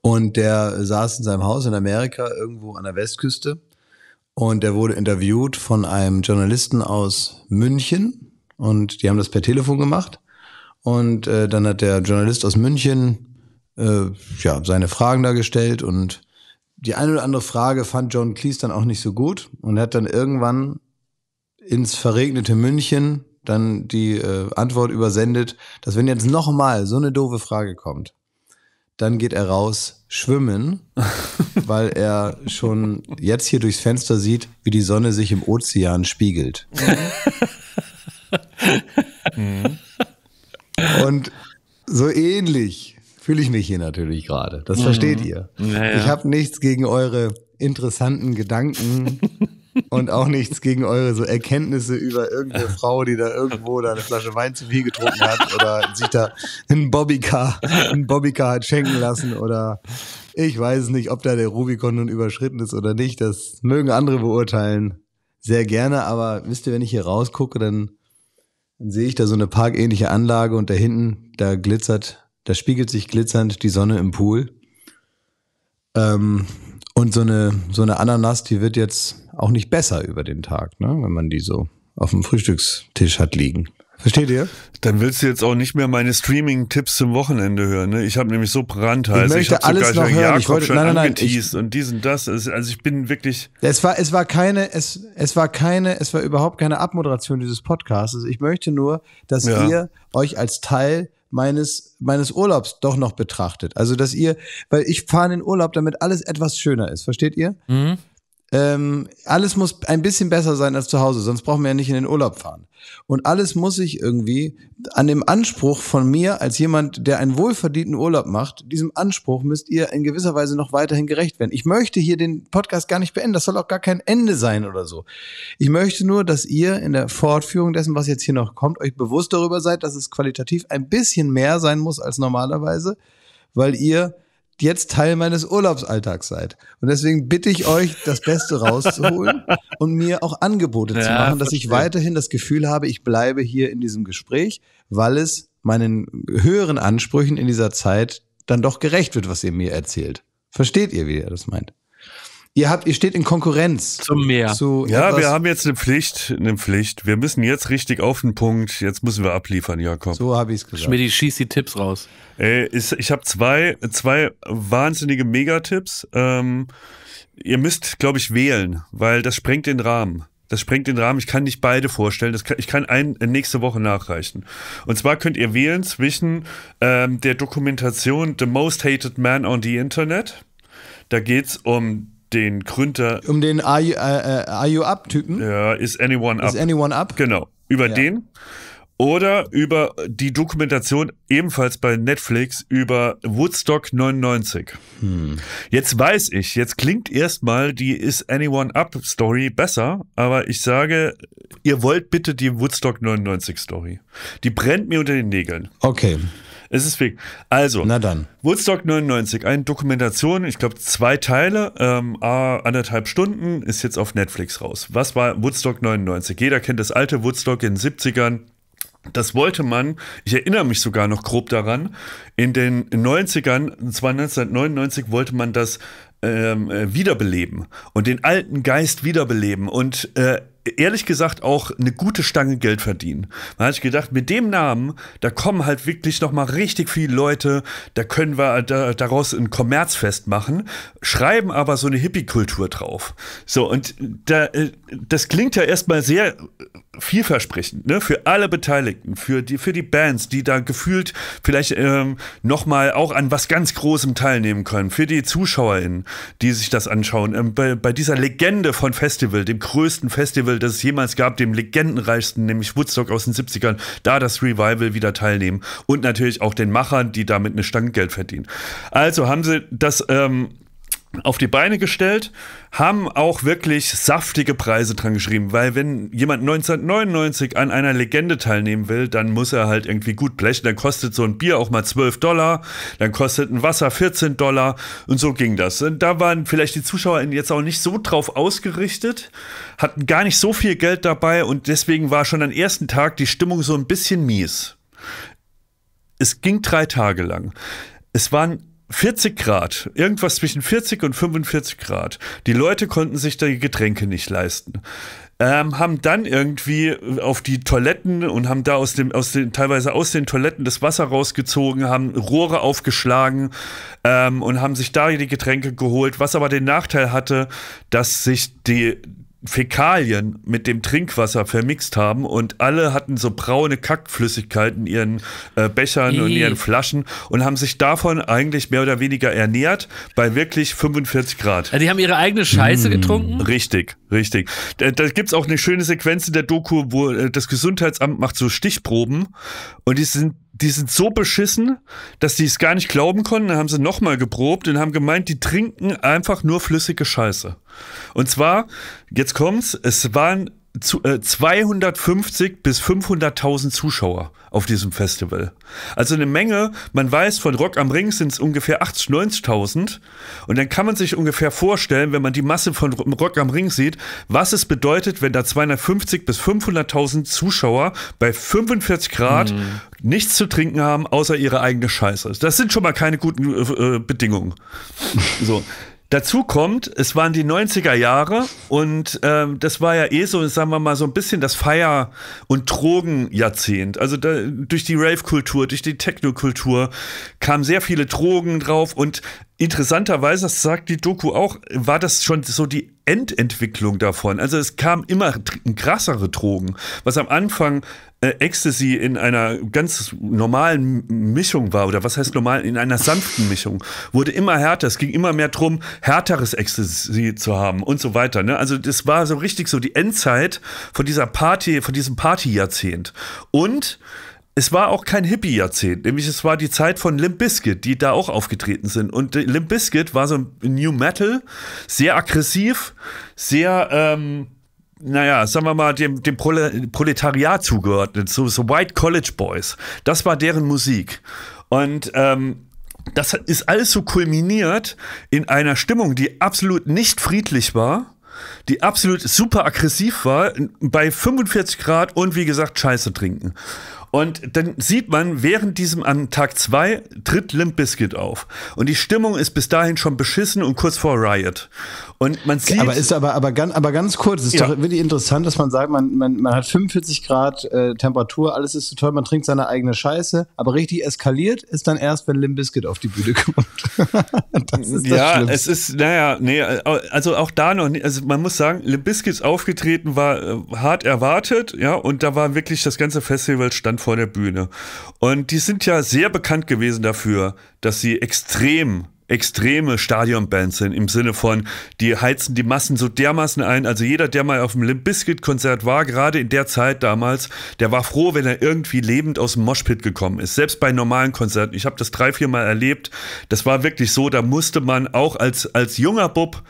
Und der saß in seinem Haus in Amerika irgendwo an der Westküste und der wurde interviewt von einem Journalisten aus München und die haben das per Telefon gemacht. Und äh, dann hat der Journalist aus München äh, ja, seine Fragen dargestellt und die eine oder andere Frage fand John Cleese dann auch nicht so gut und hat dann irgendwann ins verregnete München dann die äh, Antwort übersendet, dass wenn jetzt nochmal so eine doofe Frage kommt, dann geht er raus schwimmen, *laughs* weil er schon jetzt hier durchs Fenster sieht, wie die Sonne sich im Ozean spiegelt. Mhm. *laughs* und so ähnlich fühle ich mich hier natürlich gerade. Das mhm. versteht ihr. Naja. Ich habe nichts gegen eure interessanten Gedanken *laughs* und auch nichts gegen eure so Erkenntnisse über irgendeine Frau, die da irgendwo da eine Flasche Wein zu viel getrunken hat oder sich da einen Bobbycar, einen Bobbycar hat schenken lassen oder ich weiß nicht, ob da der Rubikon nun überschritten ist oder nicht. Das mögen andere beurteilen. Sehr gerne, aber wisst ihr, wenn ich hier rausgucke, dann, dann sehe ich da so eine parkähnliche Anlage und da hinten, da glitzert da spiegelt sich glitzernd die Sonne im Pool. Ähm, und so eine, so eine Ananas, die wird jetzt auch nicht besser über den Tag, ne? wenn man die so auf dem Frühstückstisch hat liegen. Versteht ihr? Dann willst du jetzt auch nicht mehr meine Streaming-Tipps zum Wochenende hören. Ne? Ich habe nämlich so brandheiß. Ich möchte ich alles noch hören. ich wollte, nein, nein, nein. Ich, und dies und das. Also, also ich bin wirklich. Es war, es war keine, es, es war keine, es war überhaupt keine Abmoderation dieses Podcasts. Ich möchte nur, dass ja. ihr euch als Teil meines, meines Urlaubs doch noch betrachtet. Also, dass ihr, weil ich fahre in den Urlaub, damit alles etwas schöner ist. Versteht ihr? Mhm. Ähm, alles muss ein bisschen besser sein als zu Hause, sonst brauchen wir ja nicht in den Urlaub fahren. Und alles muss sich irgendwie an dem Anspruch von mir als jemand, der einen wohlverdienten Urlaub macht, diesem Anspruch müsst ihr in gewisser Weise noch weiterhin gerecht werden. Ich möchte hier den Podcast gar nicht beenden. Das soll auch gar kein Ende sein oder so. Ich möchte nur, dass ihr in der Fortführung dessen, was jetzt hier noch kommt, euch bewusst darüber seid, dass es qualitativ ein bisschen mehr sein muss als normalerweise, weil ihr jetzt Teil meines Urlaubsalltags seid. Und deswegen bitte ich euch, das Beste rauszuholen und mir auch Angebote ja, zu machen, dass ich weiterhin das Gefühl habe, ich bleibe hier in diesem Gespräch, weil es meinen höheren Ansprüchen in dieser Zeit dann doch gerecht wird, was ihr mir erzählt. Versteht ihr, wie er das meint? Ihr habt, ihr steht in Konkurrenz zum Meer. Zu ja, wir haben jetzt eine Pflicht, eine Pflicht. Wir müssen jetzt richtig auf den Punkt. Jetzt müssen wir abliefern, Jakob. So habe ich es gesagt. Schmidt, schieß die Tipps raus. Äh, ist, ich habe zwei, zwei wahnsinnige Megatipps. Ähm, ihr müsst, glaube ich, wählen, weil das sprengt den Rahmen. Das sprengt den Rahmen. Ich kann nicht beide vorstellen. Kann, ich kann einen nächste Woche nachreichen. Und zwar könnt ihr wählen zwischen ähm, der Dokumentation The Most Hated Man on the Internet. Da geht es um den Gründer. Um den Are You, uh, you Up-Typen? Ja, Is Anyone Up. Is Anyone Up? Genau, über ja. den. Oder über die Dokumentation ebenfalls bei Netflix über Woodstock 99. Hm. Jetzt weiß ich, jetzt klingt erstmal die Is Anyone Up Story besser, aber ich sage, ihr wollt bitte die Woodstock 99 Story. Die brennt mir unter den Nägeln. Okay. Es ist Fake. Also, Na dann. Woodstock 99, eine Dokumentation, ich glaube zwei Teile, ähm, anderthalb Stunden, ist jetzt auf Netflix raus. Was war Woodstock 99? Jeder kennt das alte Woodstock in den 70ern. Das wollte man, ich erinnere mich sogar noch grob daran, in den 90ern, und zwar 1999, wollte man das ähm, äh, wiederbeleben und den alten Geist wiederbeleben. Und äh, ehrlich gesagt auch eine gute Stange Geld verdienen. Da habe ich gedacht, mit dem Namen, da kommen halt wirklich nochmal richtig viele Leute, da können wir da, daraus ein Kommerzfest machen, schreiben aber so eine Hippie-Kultur drauf. So, und da, äh, das klingt ja erstmal sehr vielversprechend, ne? Für alle Beteiligten, für die, für die Bands, die da gefühlt vielleicht ähm, nochmal auch an was ganz Großem teilnehmen können, für die ZuschauerInnen, die sich das anschauen. Ähm, bei, bei dieser Legende von Festival, dem größten Festival, Festival, das es jemals gab, dem legendenreichsten, nämlich Woodstock aus den 70ern, da das Revival wieder teilnehmen. Und natürlich auch den Machern, die damit eine Stange Geld verdienen. Also haben sie das ähm, auf die Beine gestellt, haben auch wirklich saftige Preise dran geschrieben, weil wenn jemand 1999 an einer Legende teilnehmen will, dann muss er halt irgendwie gut blechen, dann kostet so ein Bier auch mal 12 Dollar, dann kostet ein Wasser 14 Dollar und so ging das. Und da waren vielleicht die Zuschauer jetzt auch nicht so drauf ausgerichtet, hatten gar nicht so viel Geld dabei und deswegen war schon am ersten Tag die Stimmung so ein bisschen mies. Es ging drei Tage lang. Es waren 40 Grad, irgendwas zwischen 40 und 45 Grad. Die Leute konnten sich die Getränke nicht leisten. Ähm, haben dann irgendwie auf die Toiletten und haben da aus dem, aus den, teilweise aus den Toiletten das Wasser rausgezogen, haben Rohre aufgeschlagen ähm, und haben sich da die Getränke geholt, was aber den Nachteil hatte, dass sich die, Fäkalien mit dem Trinkwasser vermixt haben und alle hatten so braune Kackflüssigkeit in ihren äh, Bechern Ii. und ihren Flaschen und haben sich davon eigentlich mehr oder weniger ernährt bei wirklich 45 Grad. Also die haben ihre eigene Scheiße hm. getrunken? Richtig, richtig. Da, da gibt es auch eine schöne Sequenz in der Doku, wo äh, das Gesundheitsamt macht so Stichproben und die sind die sind so beschissen, dass die es gar nicht glauben konnten. Dann haben sie nochmal geprobt und haben gemeint, die trinken einfach nur flüssige Scheiße. Und zwar, jetzt kommt's, es waren zu, 250 äh, bis 500.000 Zuschauer auf diesem Festival. Also eine Menge. Man weiß, von Rock am Ring sind es ungefähr 80.000, 90.000. Und dann kann man sich ungefähr vorstellen, wenn man die Masse von Rock am Ring sieht, was es bedeutet, wenn da 250 bis 500.000 Zuschauer bei 45 Grad mhm. nichts zu trinken haben, außer ihre eigene Scheiße. Das sind schon mal keine guten äh, Bedingungen. *laughs* So. Dazu kommt, es waren die 90er Jahre und ähm, das war ja eh so, sagen wir mal, so ein bisschen das Feier- und Drogenjahrzehnt. Also da, durch die Rave-Kultur, durch die Techno-Kultur kamen sehr viele Drogen drauf und interessanterweise, das sagt die Doku auch, war das schon so die Endentwicklung davon. Also es kamen immer krassere Drogen, was am Anfang äh, Ecstasy in einer ganz normalen Mischung war, oder was heißt normal, in einer sanften Mischung, wurde immer härter. Es ging immer mehr darum, härteres Ecstasy zu haben und so weiter. Ne? Also das war so richtig so die Endzeit von dieser Party, von diesem Party-Jahrzehnt. Und es war auch kein Hippie-Jahrzehnt, nämlich es war die Zeit von Limp Bizkit, die da auch aufgetreten sind. Und äh, Limp Bizkit war so ein New Metal, sehr aggressiv, sehr ähm, naja, sagen wir mal, dem, dem Proletariat zugeordnet, so, so White College Boys. Das war deren Musik. Und ähm, das ist alles so kulminiert in einer Stimmung, die absolut nicht friedlich war, die absolut super aggressiv war, bei 45 Grad und wie gesagt Scheiße trinken. Und dann sieht man, während diesem an Tag zwei tritt Limp Bizkit auf. Und die Stimmung ist bis dahin schon beschissen und kurz vor Riot. Und man sieht. Aber ist aber, aber, ganz, aber ganz kurz, ist ja. doch wirklich interessant, dass man sagt, man, man, man hat 45 Grad äh, Temperatur, alles ist zu so toll, man trinkt seine eigene Scheiße, aber richtig eskaliert ist dann erst, wenn Lim Biscuit auf die Bühne *laughs* kommt. das das ist ja, Schlimmste. es ist, naja, nee, also auch da noch, nicht, also man muss sagen, Lim Biscuits aufgetreten war äh, hart erwartet, ja, und da war wirklich das ganze Festival stand vor der Bühne. Und die sind ja sehr bekannt gewesen dafür, dass sie extrem extreme Stadionbands sind, im Sinne von, die heizen die Massen so dermaßen ein. Also jeder, der mal auf dem Limp Bizkit Konzert war, gerade in der Zeit damals, der war froh, wenn er irgendwie lebend aus dem Moshpit gekommen ist. Selbst bei normalen Konzerten. Ich habe das drei, vier Mal erlebt. Das war wirklich so, da musste man auch als, als junger Bub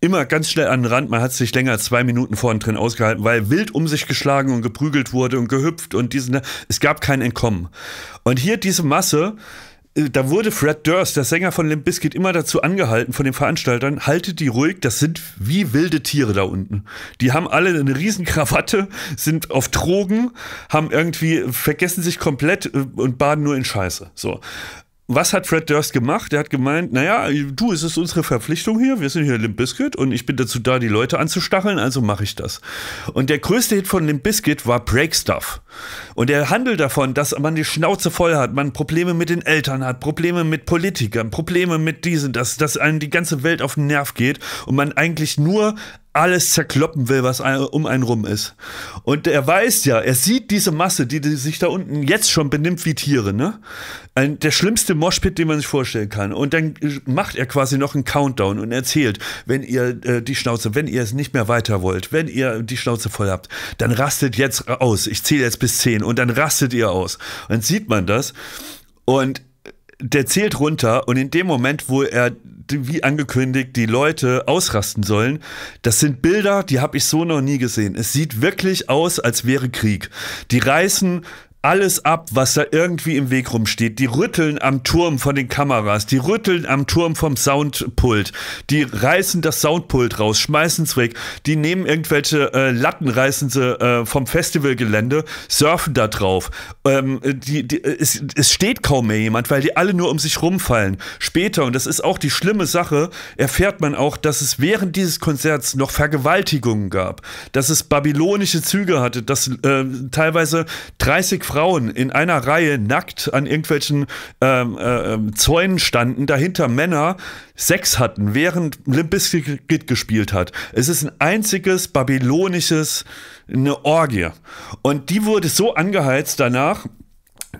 immer ganz schnell an den Rand. Man hat sich länger als zwei Minuten vorn drin ausgehalten, weil wild um sich geschlagen und geprügelt wurde und gehüpft und diesen. Es gab kein Entkommen. Und hier diese Masse, äh, da wurde Fred Durst, der Sänger von Limp Bizkit, immer dazu angehalten von den Veranstaltern, haltet die ruhig, das sind wie wilde Tiere da unten. Die haben alle eine riesen Krawatte, sind auf Drogen, haben irgendwie, vergessen sich komplett äh, und baden nur in Scheiße. So was hat Fred Durst gemacht? Er hat gemeint, naja, du, es ist unsere Verpflichtung hier, wir sind hier Limp Bizkit und ich bin dazu da, die Leute anzustacheln, also mache ich das. Und der größte Hit von Limp Bizkit war Break Stuff. Und er handelt davon, dass man die Schnauze voll hat, man Probleme mit den Eltern hat, Probleme mit Politikern, Probleme mit diesen, dass, dass einem die ganze Welt auf den Nerv geht und man eigentlich nur alles zerkloppen will, was um einen rum ist. Und er weiß ja, er sieht diese Masse, die, sich da unten jetzt schon benimmt wie Tiere, ne? Ein, der schlimmste Moshpit, den man sich vorstellen kann. Und dann macht er quasi noch einen Countdown und erzählt, wenn ihr äh, die Schnauze, wenn ihr es nicht mehr weiter wollt, wenn ihr die Schnauze voll habt, dann rastet jetzt aus. Ich zähle jetzt bis 10 und dann rastet ihr aus. Und dann sieht man das und der zählt runter und in dem Moment, wo er wie angekündigt, die Leute ausrasten sollen. Das sind Bilder, die habe ich so noch nie gesehen. Es sieht wirklich aus, als wäre Krieg. Die reißen alles ab, was da irgendwie im Weg rumsteht. Die rütteln am Turm von den Kameras, die rütteln am Turm vom Soundpult, die reißen das Soundpult raus, schmeißen es weg, die nehmen irgendwelche äh, Latten, reißen sie äh, vom Festivalgelände, surfen da drauf. Ähm, die, die, es, es steht kaum mehr jemand, weil die alle nur um sich rumfallen. Später, und das ist auch die schlimme Sache, erfährt man auch, dass es während dieses Konzerts noch Vergewaltigungen gab, dass es babylonische Züge hatte, dass äh, teilweise 30 Frauen in einer Reihe nackt an irgendwelchen ähm, äh, Zäunen standen, dahinter Männer Sex hatten, während Limp Bizkit gespielt hat. Es ist ein einziges babylonisches, eine Orgie. Und die wurde so angeheizt danach,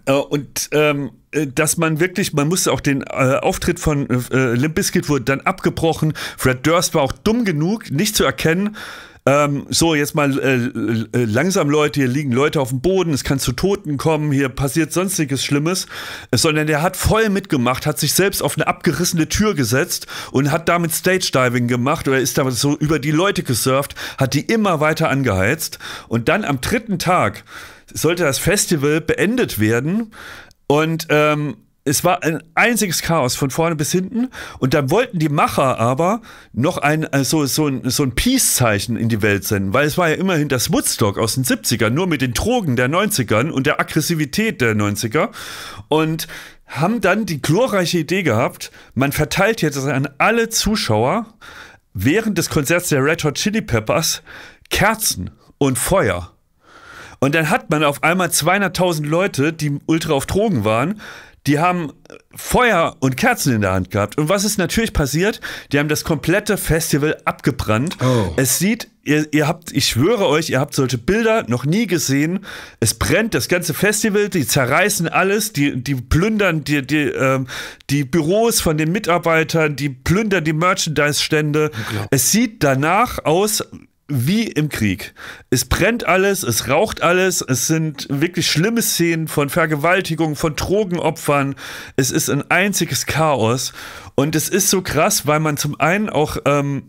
äh, und ähm, äh, dass man wirklich, man musste auch den äh, Auftritt von äh, Limp Bizkit wurde dann abgebrochen. Fred Durst war auch dumm genug, nicht zu erkennen, ähm, so, jetzt mal äh, äh, langsam, Leute, hier liegen Leute auf dem Boden, es kann zu Toten kommen, hier passiert sonstiges Schlimmes, äh, sondern der hat voll mitgemacht, hat sich selbst auf eine abgerissene Tür gesetzt und hat damit Stage Diving gemacht oder ist da so über die Leute gesurft, hat die immer weiter angeheizt und dann am dritten Tag sollte das Festival beendet werden und ähm, es war ein einziges Chaos von vorne bis hinten. Und dann wollten die Macher aber noch ein, also so ein, so ein Peace-Zeichen in die Welt senden, weil es war ja immerhin das Woodstock aus den 70ern, nur mit den Drogen der 90ern und der Aggressivität der 90er. Und haben dann die glorreiche Idee gehabt, man verteilt jetzt an alle Zuschauer während des Konzerts der Red Hot Chili Peppers Kerzen und Feuer. Und dann hat man auf einmal 200.000 Leute, die ultra auf Drogen waren, die haben Feuer und Kerzen in der Hand gehabt. Und was ist natürlich passiert? Die haben das komplette Festival abgebrannt. Oh. Es sieht, ihr, ihr, habt, ich schwöre euch, ihr habt solche Bilder noch nie gesehen. Es brennt das ganze Festival, die zerreißen alles, die, die plündern die, die, ähm, die Büros von den Mitarbeitern, die plündern die Merchandise-Stände. Es sieht danach aus, wie im Krieg. Es brennt alles, es raucht alles, es sind wirklich schlimme Szenen von Vergewaltigung, von Drogenopfern. Es ist ein einziges Chaos. Und es ist so krass, weil man zum einen auch ähm,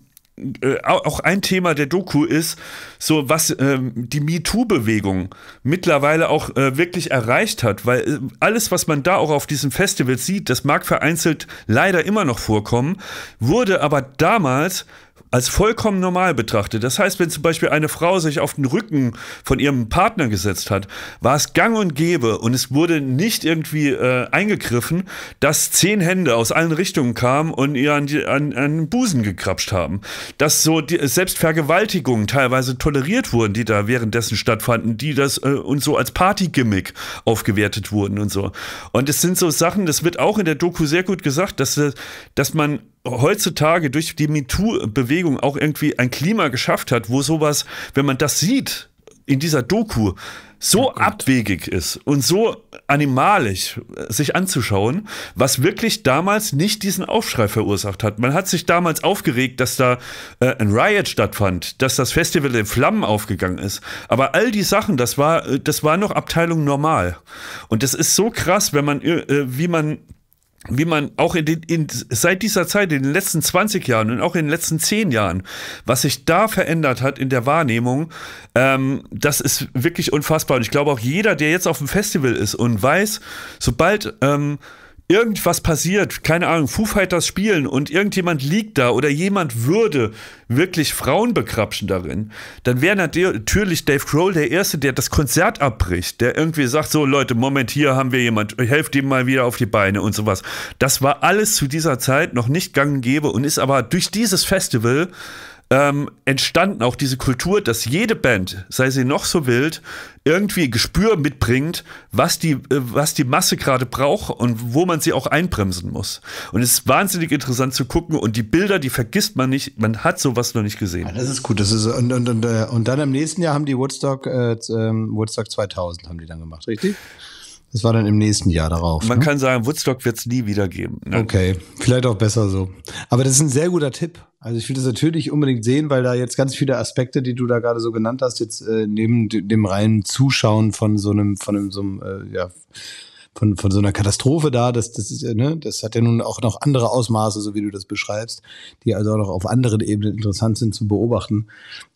äh, auch ein Thema der Doku ist, so was äh, die MeToo-Bewegung mittlerweile auch äh, wirklich erreicht hat, weil äh, alles, was man da auch auf diesem Festival sieht, das mag vereinzelt leider immer noch vorkommen, wurde aber damals als vollkommen normal betrachtet. Das heißt, wenn zum Beispiel eine Frau sich auf den Rücken von ihrem Partner gesetzt hat, war es gang und gäbe und es wurde nicht irgendwie äh, eingegriffen, dass zehn Hände aus allen Richtungen kamen und ihr an, die, an, an den Busen gekrapscht haben. Dass so die, äh, selbst Vergewaltigungen teilweise toleriert wurden, die da währenddessen stattfanden, die das äh, und so als Partygimmick aufgewertet wurden und so. Und es sind so Sachen, das wird auch in der Doku sehr gut gesagt, dass, äh, dass man heutzutage durch die MeToo-Bewegung auch irgendwie ein Klima geschafft hat, wo sowas, wenn man das sieht in dieser Doku, so oh abwegig ist und so animalisch äh, sich anzuschauen, was wirklich damals nicht diesen Aufschrei verursacht hat. Man hat sich damals aufgeregt, dass da äh, ein Riot stattfand, dass das Festival in Flammen aufgegangen ist. Aber all die Sachen, das war, äh, das war noch Abteilung normal. Und das ist so krass, wenn man, äh, äh wie man wie man auch in den, in, seit dieser Zeit, in den letzten 20 Jahren und auch in den letzten 10 Jahren, was sich da verändert hat in der Wahrnehmung, ähm, das ist wirklich unfassbar. Und ich glaube auch jeder, der jetzt auf dem Festival ist und weiß, sobald ähm, irgendwas passiert, keine Ahnung, Foo Fighters spielen und irgendjemand liegt da oder jemand würde wirklich Frauen bekrapschen darin, dann wäre natürlich Dave Grohl der Erste, der das Konzert abbricht, der irgendwie sagt, so Leute, Moment, hier haben wir jemand, helft ihm mal wieder auf die Beine und sowas. Das war alles zu dieser Zeit noch nicht gang und gäbe und ist aber durch dieses Festival ähm, entstanden, auch diese Kultur, dass jede Band, sei sie noch so wild, irgendwie Gespür mitbringt, was die, äh, was die Masse gerade braucht und wo man sie auch einbremsen muss. Und es ist wahnsinnig interessant zu gucken und die Bilder, die vergisst man nicht, man hat sowas noch nicht gesehen. Ja, das ist gut, das ist, und, und, und, äh, und dann im nächsten Jahr haben die Woodstock, äh, ähm, Woodstock 2000 haben die dann gemacht, richtig? Das war dann im nächsten Jahr darauf. Man ne? kann sagen, Woodstock wird es nie wieder geben. Ne? Okay, vielleicht auch besser so. Aber das ist ein sehr guter Tipp. Also ich will das natürlich unbedingt sehen, weil da jetzt ganz viele Aspekte, die du da gerade so genannt hast, jetzt äh, neben dem reinen Zuschauen von so einem, von einem, so einem, äh, ja, von, von so einer Katastrophe da. Das, das, ist, ne, das hat ja nun auch noch andere Ausmaße, so wie du das beschreibst, die also auch noch auf anderen Ebenen interessant sind zu beobachten.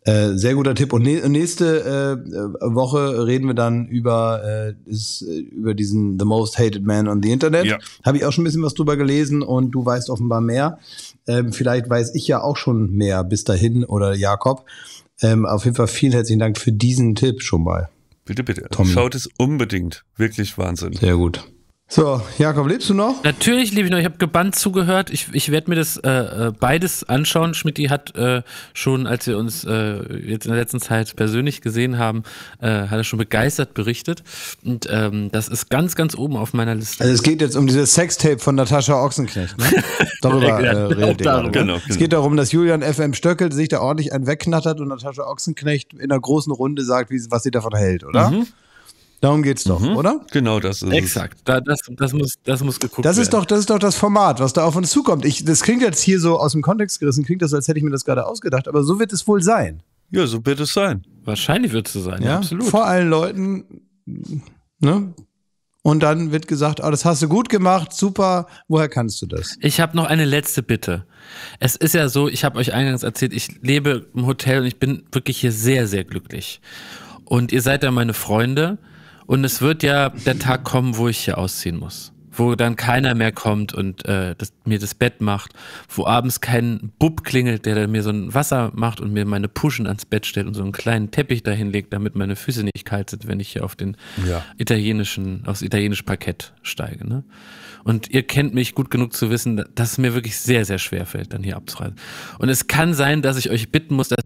Äh, sehr guter Tipp. Und ne, nächste äh, Woche reden wir dann über, äh, ist, äh, über diesen The Most Hated Man on the Internet. Ja. Habe ich auch schon ein bisschen was drüber gelesen und du weißt offenbar mehr. Ähm, vielleicht weiß ich ja auch schon mehr bis dahin oder Jakob. Ähm, auf jeden Fall vielen herzlichen Dank für diesen Tipp schon mal. Bitte, bitte. Tommy. Schaut es unbedingt. Wirklich Wahnsinn. Sehr gut. So, Jakob, lebst du noch? Natürlich lebe ich noch. Ich habe gebannt zugehört. Ich, ich werde mir das äh, äh beides anschauen. Schmidt hat äh, schon, als wir uns äh, jetzt in der letzten Zeit persönlich gesehen haben, äh, hat er schon begeistert berichtet. Und ähm, das ist ganz, ganz oben auf meiner Liste. Also es geht jetzt um dieses Sextape von Natascha Ochsenknecht. Ne? *laughs* Darüber äh, genau. redet genau, genau. Es genau. geht darum, dass Julian FM Stöckel sich da ordentlich einen wegknattert und Natascha Ochsenknecht in einer großen Runde sagt, wie, was sie davon hält, oder? Mhm. Darum geht's doch, mhm. oder? Genau, das ist Exakt. Da, das, das, muss, das muss geguckt das werden. doch, das ist doch das Format, was da auf uns zukommt. Ich, das klingt jetzt hier so aus dem Kontext gerissen, klingt das, als hätte ich mir das gerade ausgedacht, aber so wird es wohl sein. Ja, so wird es sein. Wahrscheinlich wird es so sein, ja, ja, absolut. Vor allen Leuten, ne? Und dann wird gesagt, oh, das hast du gut gemacht, super, woher kannst du das? Ich habe noch eine letzte Bitte. Es ist ja so, ich habe euch eingangs erzählt, ich lebe im Hotel und ich bin wirklich hier sehr, sehr glücklich. Und ihr seid ja meine Freunde. Und es wird ja der Tag kommen, wo ich hier ausziehen muss. Wo dann keiner mehr kommt und äh, das, mir das Bett macht. Wo abends kein Bub klingelt, der mir so ein Wasser macht und mir meine Puschen ans Bett stellt und so einen kleinen Teppich dahin legt, damit meine Füße nicht kalt sind, wenn ich hier auf den ja. italienischen, aufs italienische Parkett steige. Ne? Und ihr kennt mich gut genug zu wissen, dass es mir wirklich sehr, sehr schwer fällt, dann hier abzureisen. Und es kann sein, dass ich euch bitten muss, dass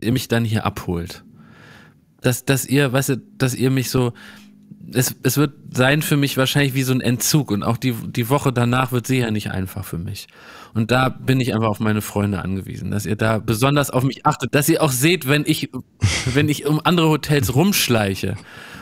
ihr mich dann hier abholt dass, dass ihr, weißt du, dass ihr mich so, es, es wird sein für mich wahrscheinlich wie so ein Entzug und auch die, die Woche danach wird sicher nicht einfach für mich. Und da bin ich einfach auf meine Freunde angewiesen, dass ihr da besonders auf mich achtet, dass ihr auch seht, wenn ich, wenn ich um andere Hotels rumschleiche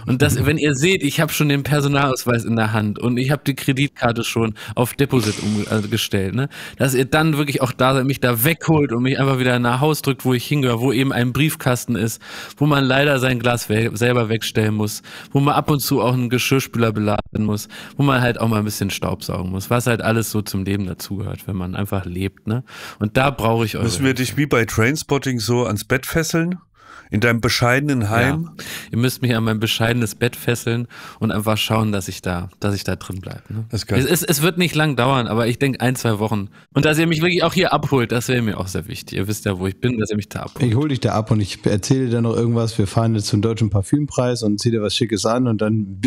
und das, wenn ihr seht, ich habe schon den Personalausweis in der Hand und ich habe die Kreditkarte schon auf Deposit umgestellt, äh, ne? dass ihr dann wirklich auch da seid, mich da wegholt und mich einfach wieder nach Haus drückt, wo ich hingehöre, wo eben ein Briefkasten ist, wo man leider sein Glas we selber wegstellen muss, wo man ab und zu auch einen Geschirrspüler beladen muss, wo man halt auch mal ein bisschen Staub saugen muss, was halt alles so zum Leben dazugehört, wenn man einfach lebt. Ne? Und da brauche ich euch. Müssen wir dich wie bei Trainspotting so ans Bett fesseln? In deinem bescheidenen Heim? Ja. Ihr müsst mich an mein bescheidenes Bett fesseln und einfach schauen, dass ich da, dass ich da drin bleibe. Ne? es, es, es, wird nicht lang dauern, aber ich denke ein, zwei Wochen. Und dass ihr mich wirklich auch hier abholt, das wäre mir auch sehr wichtig. Ihr wisst ja, wo ich bin, dass ihr mich da abholt. Ich hole dich da ab und ich erzähle dir dann noch irgendwas. Wir fahren jetzt zum Deutschen Parfümpreis und zieh dir was Schickes an und dann,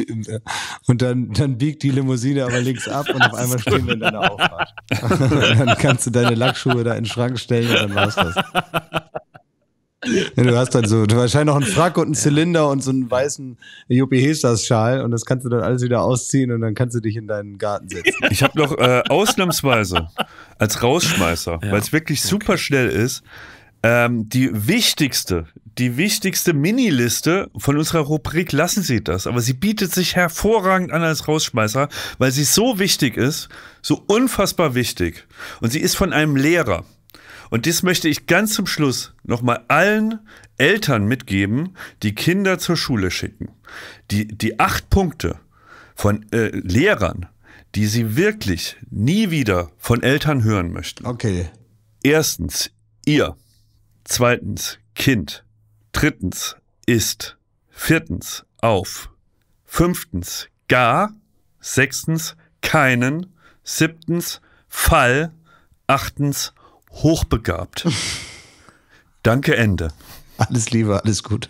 und dann, dann biegt die Limousine aber links ab und auf einmal stehen wir in deiner Auffahrt. *laughs* dann kannst du deine Lackschuhe da in den Schrank stellen und dann war's das du hast dann so, du wahrscheinlich noch einen Frack und einen Zylinder und so einen weißen Juppie Hestas Schal und das kannst du dann alles wieder ausziehen und dann kannst du dich in deinen Garten setzen. Ich habe noch äh, ausnahmsweise als Rausschmeißer, ja. weil es wirklich super schnell ist, ähm, die wichtigste, die wichtigste Miniliste von unserer Rubrik Lassen Sie das, aber sie bietet sich hervorragend an als Rausschmeißer, weil sie so wichtig ist, so unfassbar wichtig. Und sie ist von einem Lehrer. Und das möchte ich ganz zum Schluss nochmal allen Eltern mitgeben, die Kinder zur Schule schicken. Die, die acht Punkte von äh, Lehrern, die sie wirklich nie wieder von Eltern hören möchten. Okay. Erstens, ihr. Zweitens, Kind. Drittens, ist. Viertens, auf. Fünftens, gar. Sechstens, keinen. Siebtens, Fall. Achtens, hochbegabt. *laughs* Danke, Ende. Alles Liebe, alles gut.